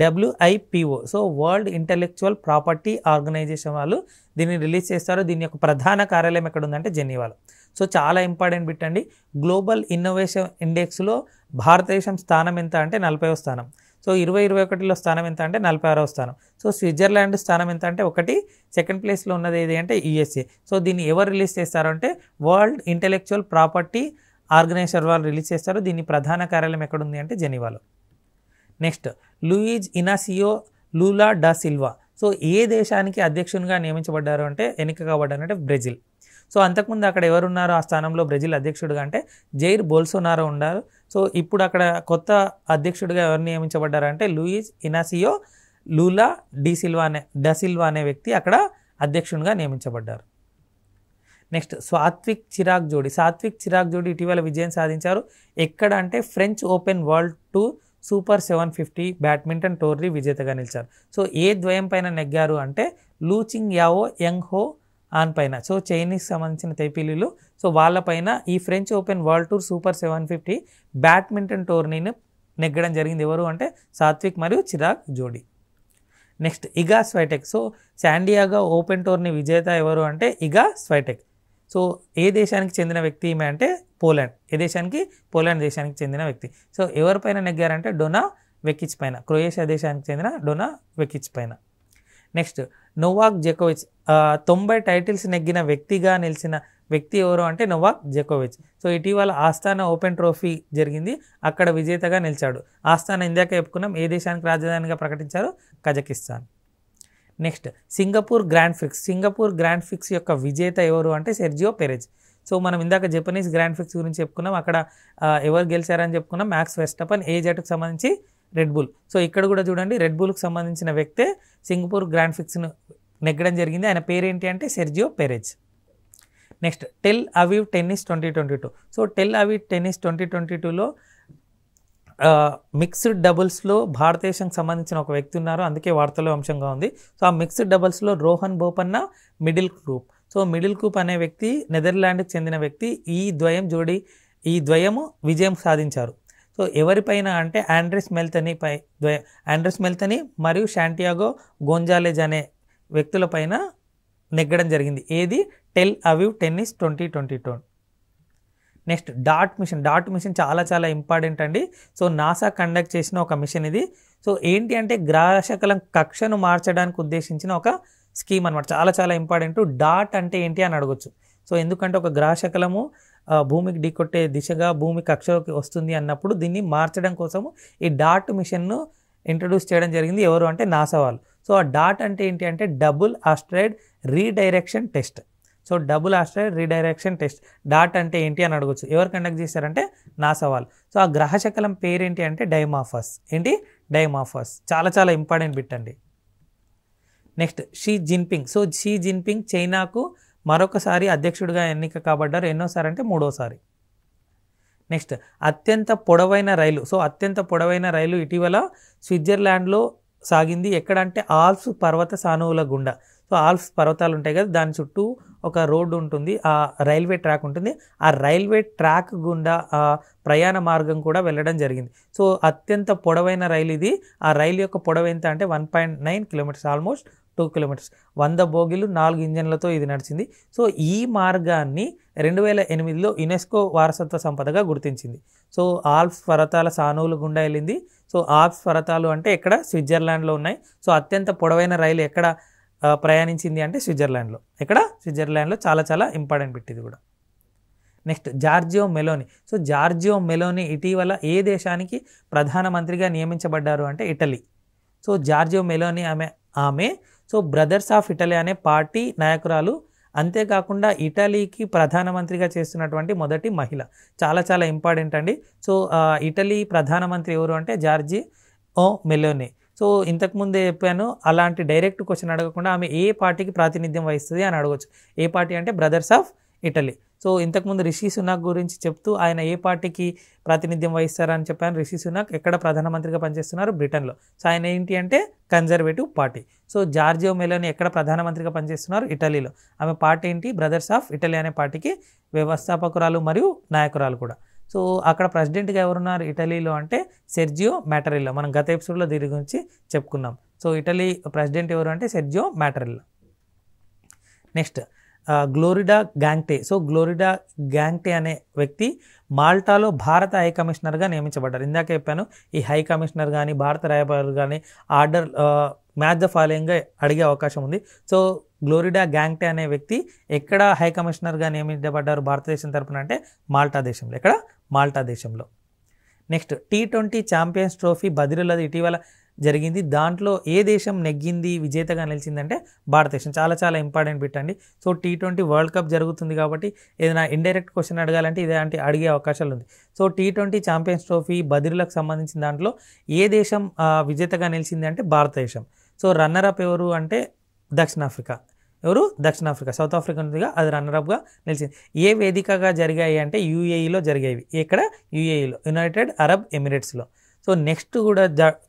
Speaker 1: WIPO so world intellectual property organization వాళ్ళు దీన్ని రిలీజ్ చేస్తారు దీని యొక్క ప్రధాన కార్యాలయం ఎక్కడ ఉందంటే జెనీవాలో సో చాలా ఇంపార్టెంట్ పెట్టండి గ్లోబల్ ఇన్నోవేషన్ ఇండెక్స్లో భారతదేశం స్థానం ఎంత అంటే నలభైవ స్థానం సో ఇరవై ఇరవై ఒకటిలో స్థానం ఎంత అంటే నలభై ఆరవ స్థానం సో స్విట్జర్లాండ్ స్థానం ఎంత అంటే ఒకటి సెకండ్ ప్లేస్లో ఉన్నది ఏది అంటే యుఎస్ఏ సో దీన్ని ఎవరు రిలీజ్ చేస్తారు అంటే వరల్డ్ ఇంటలెక్చువల్ ప్రాపర్టీ ఆర్గనైజర్ వాళ్ళు రిలీజ్ చేస్తారు దీని ప్రధాన కార్యాలయం ఎక్కడుంది అంటే జెనీవాలో next Luiz Inacio Lula da Silva so ఏ దేశానికి అధ్యక్షునిగా నియమించబడ్డారు అంటే ఎన్నిక కాబడ్డారంటే బ్రెజిల్ సో అంతకుముందు అక్కడ ఉన్నారో ఆ స్థానంలో బ్రెజిల్ అధ్యక్షుడిగా అంటే జైర్ బోల్సోనారో ఉన్నారు సో ఇప్పుడు అక్కడ కొత్త అధ్యక్షుడిగా ఎవరు నియమించబడ్డారంటే లూయిజ్ ఇనాసియో లూలా డిసిల్వా అనే డసిల్వా అనే వ్యక్తి అక్కడ అధ్యక్షునిగా నియమించబడ్డారు నెక్స్ట్ సాత్విక్ చిరాగ్ జోడి సాత్విక్ చిరాగ్ జోడి ఇటీవల విజయం సాధించారు ఎక్కడ అంటే French Open World Tour Super seven fifty badminton tourney విజేతగా నిలిచారు సో ఏ ద్వయం పైన నెగ్గారు అంటే Lu Ching Yao Yang Po Han పైన సో చైనీస్ సంబంధించిన తైపీలీలు సో వాళ్ళపైన ఈ French Open World Tour Super seven fifty badminton టోర్నీని నెగ్గడం జరిగింది ఎవరు అంటే సాత్విక్ మరియు చిరాగ్ జోడీ next Iga Swiatek so San Diego Open tourney విజేత ఎవరు అంటే ఇగా స్వైటెక్ సో ఏ దేశానికి చెందిన వ్యక్తి ఈమె అంటే పోలాండ్ ఏ దేశానికి పోలాండ్ దేశానికి చెందిన వ్యక్తి సో ఎవరిపైన నెగ్గారంటే డొనా వెకిచ్ పైన క్రొయేషియా దేశానికి చెందిన డొనా వెకిచ్ పైన నెక్స్ట్ నోవాక్ జెకోవిచ్ తొంభై టైటిల్స్ నెగ్గిన వ్యక్తిగా నిలిచిన వ్యక్తి ఎవరు అంటే నోవాక్ జెకోవిచ్ సో ఇటీవల ఆస్థాన ఓపెన్ ట్రోఫీ జరిగింది అక్కడ విజేతగా నిలిచాడు ఆస్థాన ఇందాక చెప్పుకున్నాం ఏ దేశానికి రాజధానిగా ప్రకటించారు Kazakhstan next Singapore Grand Prix Singapore Grand Prix యొక్క విజేత ఎవరు అంటే సెర్జియో పెరెజ్ సో మనం ఇందాక జపనీస్ గ్రాండ్ ఫిక్స్ గురించి చెప్పుకున్నాం అక్కడ ఎవరు గెలిచారని చెప్పుకున్నాం మ్యాక్స్ వెస్టపన్ ఏ జట్టుకు సంబంధించి రెడ్ బుల్ సో ఇక్కడ కూడా చూడండి రెడ్ బుల్కి సంబంధించిన వ్యక్తే సింగపూర్ గ్రాండ్ ఫిక్స్ను నెగ్గడం జరిగింది ఆయన పేరేంటి అంటే Sergio Perez next Tel Aviv tennis twenty twenty two so Tel Aviv tennis twenty twenty టూలో మిక్స్డ్ డబుల్స్లో భారతదేశంకి సంబంధించిన ఒక వ్యక్తి ఉన్నారు అందుకే వార్తలో అంశంగా ఉంది సో ఆ మిక్స్డ్ డబుల్స్లో Rohan Bopanna Middelkoop so Middelkoop అనే వ్యక్తి నెదర్లాండ్కి చెందిన వ్యక్తి ఈ ద్వయం జోడి ఈ ద్వయము విజయం సాధించారు సో ఎవరిపైన అంటే ఆండ్రెస్ మెల్తని పై ద్వయం ఆండ్రెస్ మెల్తని మరియు శాంటియాగో గోంజాలేజ్ అనే వ్యక్తులపైన నెగ్గడం జరిగింది ఏది టెల్ అవ్యూ టెన్నిస్ ట్వంటీ ట్వంటీ టోన్ next dot mission dot mission చాలా చాలా ఇంపార్టెంట్ అండి సో నాసా కండక్ట్ చేసిన ఒక మిషన్ ఇది సో ఏంటి అంటే గ్రాశకలం కక్షను మార్చడానికి ఉద్దేశించిన ఒక స్కీమ్ అనమాట చాలా చాలా ఇంపార్టెంట్ డాట్ అంటే ఏంటి అని అడగొచ్చు సో ఎందుకంటే ఒక గ్రహశకలము భూమికి ఢీకొట్టే దిశగా భూమి కక్షలోకి వస్తుంది అన్నప్పుడు దీన్ని మార్చడం కోసము ఈ డాట్ మిషన్ను ఇంట్రడ్యూస్ చేయడం జరిగింది ఎవరు అంటే నాసా వాళ్ళు సో ఆ డాట్ అంటే ఏంటి అంటే double asteroid redirection test so double asteroid redirection test డాట్ అంటే ఏంటి అని అడగచ్చు ఎవరు కండక్ట్ చేశారంటే నాసా వాళ్ళు సో ఆ గ్రహశకలం పేరేంటి అంటే డైమాఫస్ ఏంటి డైమాఫస్ చాలా చాలా ఇంపార్టెంట్ బిట్ అండి next Xi Jinping so Xi Jinping చైనాకు మరొకసారి అధ్యక్షుడిగా ఎన్నిక కాబడ్డారు ఎన్నోసారి అంటే మూడోసారి నెక్స్ట్ అత్యంత పొడవైన రైలు సో అత్యంత పొడవైన రైలు ఇటీవల స్విట్జర్లాండ్లో సాగింది ఎక్కడంటే ఆల్ఫ్ పర్వత సానువుల గుండా సో ఆల్ఫ్ పర్వతాలు ఉంటాయి కదా దాని చుట్టూ ఒక రోడ్డు ఉంటుంది ఆ రైల్వే ట్రాక్ ఉంటుంది ఆ రైల్వే ట్రాక్ గుండా ఆ ప్రయాణ మార్గం కూడా వెళ్ళడం జరిగింది సో అత్యంత పొడవైన రైలు ఇది ఆ రైలు యొక్క పొడవు ఎంత అంటే one point nine kilometres almost two kilometres వంద బోగిలు నాలుగు ఇంజన్లతో ఇది నడిచింది సో ఈ మార్గాన్ని రెండు వేల ఎనిమిదిలో యునెస్కో వారసత్వ సంపదగా గుర్తించింది సో ఆల్ప్స్ పర్వతాల సానువులు గుండా వెళ్ళింది సో ఆల్ప్స్ పర్వతాలు అంటే ఎక్కడ స్విట్జర్లాండ్లో ఉన్నాయి సో అత్యంత పొడవైన రైలు ఎక్కడ ప్రయాణించింది అంటే స్విట్జర్లాండ్లో ఎక్కడ స్విట్జర్లాండ్లో చాలా చాలా ఇంపార్టెంట్ పెట్టింది కూడా next Giorgia Meloni so Giorgia Meloni ఇటీవల ఏ దేశానికి ప్రధానమంత్రిగా నియమించబడ్డారు అంటే ఇటలీ సో జార్జియో మెలోని ఆమె ఆమె సో బ్రదర్స్ ఆఫ్ ఇటలీ అనే పార్టీ నాయకురాలు అంతేకాకుండా ఇటలీకి ప్రధానమంత్రిగా చేస్తున్నటువంటి మొదటి మహిళ చాలా చాలా ఇంపార్టెంట్ అండి సో ఇటలీ ప్రధానమంత్రి ఎవరు అంటే జార్జి ఓ మెలోని సో ఇంతకుముందే చెప్పాను అలాంటి డైరెక్ట్ క్వశ్చన్ అడగకుండా ఆమె ఏ పార్టీకి ప్రాతినిధ్యం వహిస్తుంది అని అడగవచ్చు ఏ పార్టీ అంటే బ్రదర్స్ ఆఫ్ ఇటలీ సో ఇంతకుముందు రిషి సునాక్ గురించి చెప్తూ ఆయన ఏ పార్టీకి ప్రాతినిధ్యం వహిస్తారని చెప్పాను రిషి సునాక్ ఎక్కడ ప్రధానమంత్రిగా పనిచేస్తున్నారు బ్రిటన్లో సో ఆయన ఏంటి అంటే conservative party so Giorgia Meloni ఎక్కడ ప్రధానమంత్రిగా పనిచేస్తున్నారు ఇటలీలో ఆమె పార్టీ ఏంటి బ్రదర్స్ ఆఫ్ ఇటలీ అనే పార్టీకి వ్యవస్థాపకురాలు మరియు నాయకురాలు కూడా సో అక్కడ ప్రెసిడెంట్గా ఎవరున్నారు ఇటలీలో అంటే సెర్జియో మ్యాటరిల్లో మనం గత ఎపిసోడ్లో దీని గురించి చెప్పుకున్నాం సో ఇటలీ ప్రెసిడెంట్ ఎవరు అంటే Sergio Mattarella next Gloria Gangte so Gloria Gangte అనే వ్యక్తి మాల్టాలో భారత హై కమిషనర్గా నియమించబడ్డారు ఇందాక చెప్పాను ఈ హై కమిషనర్ కానీ భారత రాయబారు కానీ ఆర్డర్ మ్యాచ్ ద ఫాలోయింగ్గా అడిగే అవకాశం ఉంది సో గ్లోరిడా గ్యాంగ్టే అనే వ్యక్తి ఎక్కడ హై కమిషనర్గా నియమించబడ్డారు భారతదేశం తరపున అంటే మాల్టా దేశంలో ఎక్కడ మాల్టా దేశంలో next T twenty champions trophy బదిలీలది ఇటీవల జరిగింది దాంట్లో ఏ దేశం నెగ్గింది విజేతగా నిలిచిందంటే భారతదేశం చాలా చాలా ఇంపార్టెంట్ బిట్ అండి so T twenty world cup జరుగుతుంది కాబట్టి ఏదైనా ఇండైరెక్ట్ క్వశ్చన్ అడగాలంటే అంటే అడిగే అవకాశాలు ఉంది so T twenty champions trophy బదిరులకు సంబంధించిన దాంట్లో ఏ దేశం విజేతగా నిలిచింది అంటే భారతదేశం సో రన్నర్ అప్ ఎవరు అంటే దక్షిణాఫ్రికా ఎవరు దక్షిణాఫ్రికా సౌత్ ఆఫ్రికా ఉందిగా అది రన్నరప్గా నిలిచింది ఏ వేదికగా జరిగాయి అంటే యూఏఈలో జరిగాయి ఎక్కడ యూఏఈలో యునైటెడ్ అరబ్ ఎమిరేట్స్లో సో నెక్స్ట్ కూడా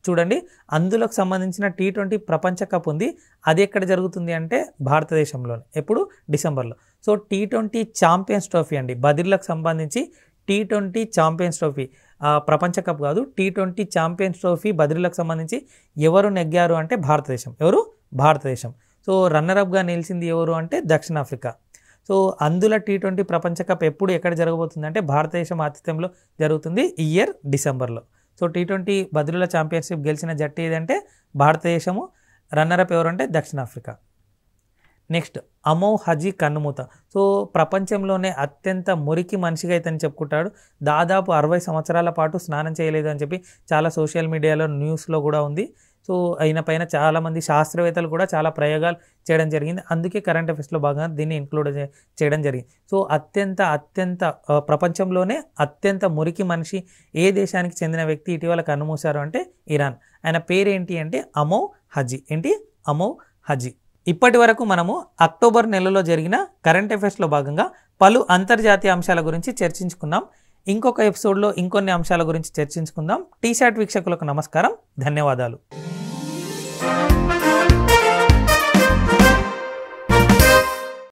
Speaker 1: చూడండి అందులోకి సంబంధించిన టీ ట్వంటీ ప్రపంచ కప్ ఉంది అది ఎక్కడ జరుగుతుంది అంటే భారతదేశంలోనే ఎప్పుడు డిసెంబర్లో so T twenty champions trophy అండి బదిర్లకు సంబంధించి టీ ట్వంటీ ఛాంపియన్స్ ట్రోఫీ ప్రపంచ కప్ కాదు టీ ట్వంటీ ఛాంపియన్స్ ట్రోఫీ బదిర్లకు సంబంధించి ఎవరు నెగ్గారు అంటే భారతదేశం ఎవరు భారతదేశం సో రన్నరప్గా నిలిచింది ఎవరు అంటే దక్షిణాఫ్రికా సో అందులో టీ ట్వంటీ ప్రపంచ కప్ ఎప్పుడు ఎక్కడ జరగబోతుంది అంటే భారతదేశం ఆతిథ్యంలో జరుగుతుంది ఈ ఇయర్ డిసెంబర్లో సో టీ ట్వంటీ బదులుల ఛాంపియన్షిప్ గెలిచిన జట్టు ఏదంటే భారతదేశము రన్నరప్ ఎవరంటే దక్షిణాఫ్రికా నెక్స్ట్ అమో హజీ కన్నుమూత సో ప్రపంచంలోనే అత్యంత మురికి మనిషిగా అని చెప్పుకుంటాడు దాదాపు అరవై సంవత్సరాల పాటు స్నానం చేయలేదు అని చెప్పి చాలా సోషల్ మీడియాలో న్యూస్లో కూడా ఉంది సో అయిన పైన చాలామంది శాస్త్రవేత్తలు కూడా చాలా ప్రయోగాలు చేయడం జరిగింది అందుకే కరెంట్ అఫేర్స్లో భాగంగా దీన్ని ఇంక్లూడ్ చేయడం జరిగింది సో అత్యంత అత్యంత ప్రపంచంలోనే అత్యంత మురికి మనిషి ఏ దేశానికి చెందిన వ్యక్తి ఇటీవల కన్నుమూశారు అంటే ఇరాన్ ఆయన పేరేంటి అంటే అమౌ హజీ ఏంటి అమౌ హజీ ఇప్పటి వరకు మనము అక్టోబర్ నెలలో జరిగిన కరెంట్ అఫేర్స్లో భాగంగా పలు అంతర్జాతీయ అంశాల గురించి చర్చించుకున్నాం ఇంకొక ఎపిసోడ్లో ఇంకొన్ని అంశాల గురించి చర్చించుకుందాం టీషర్ట్ వీక్షకులకు నమస్కారం ధన్యవాదాలు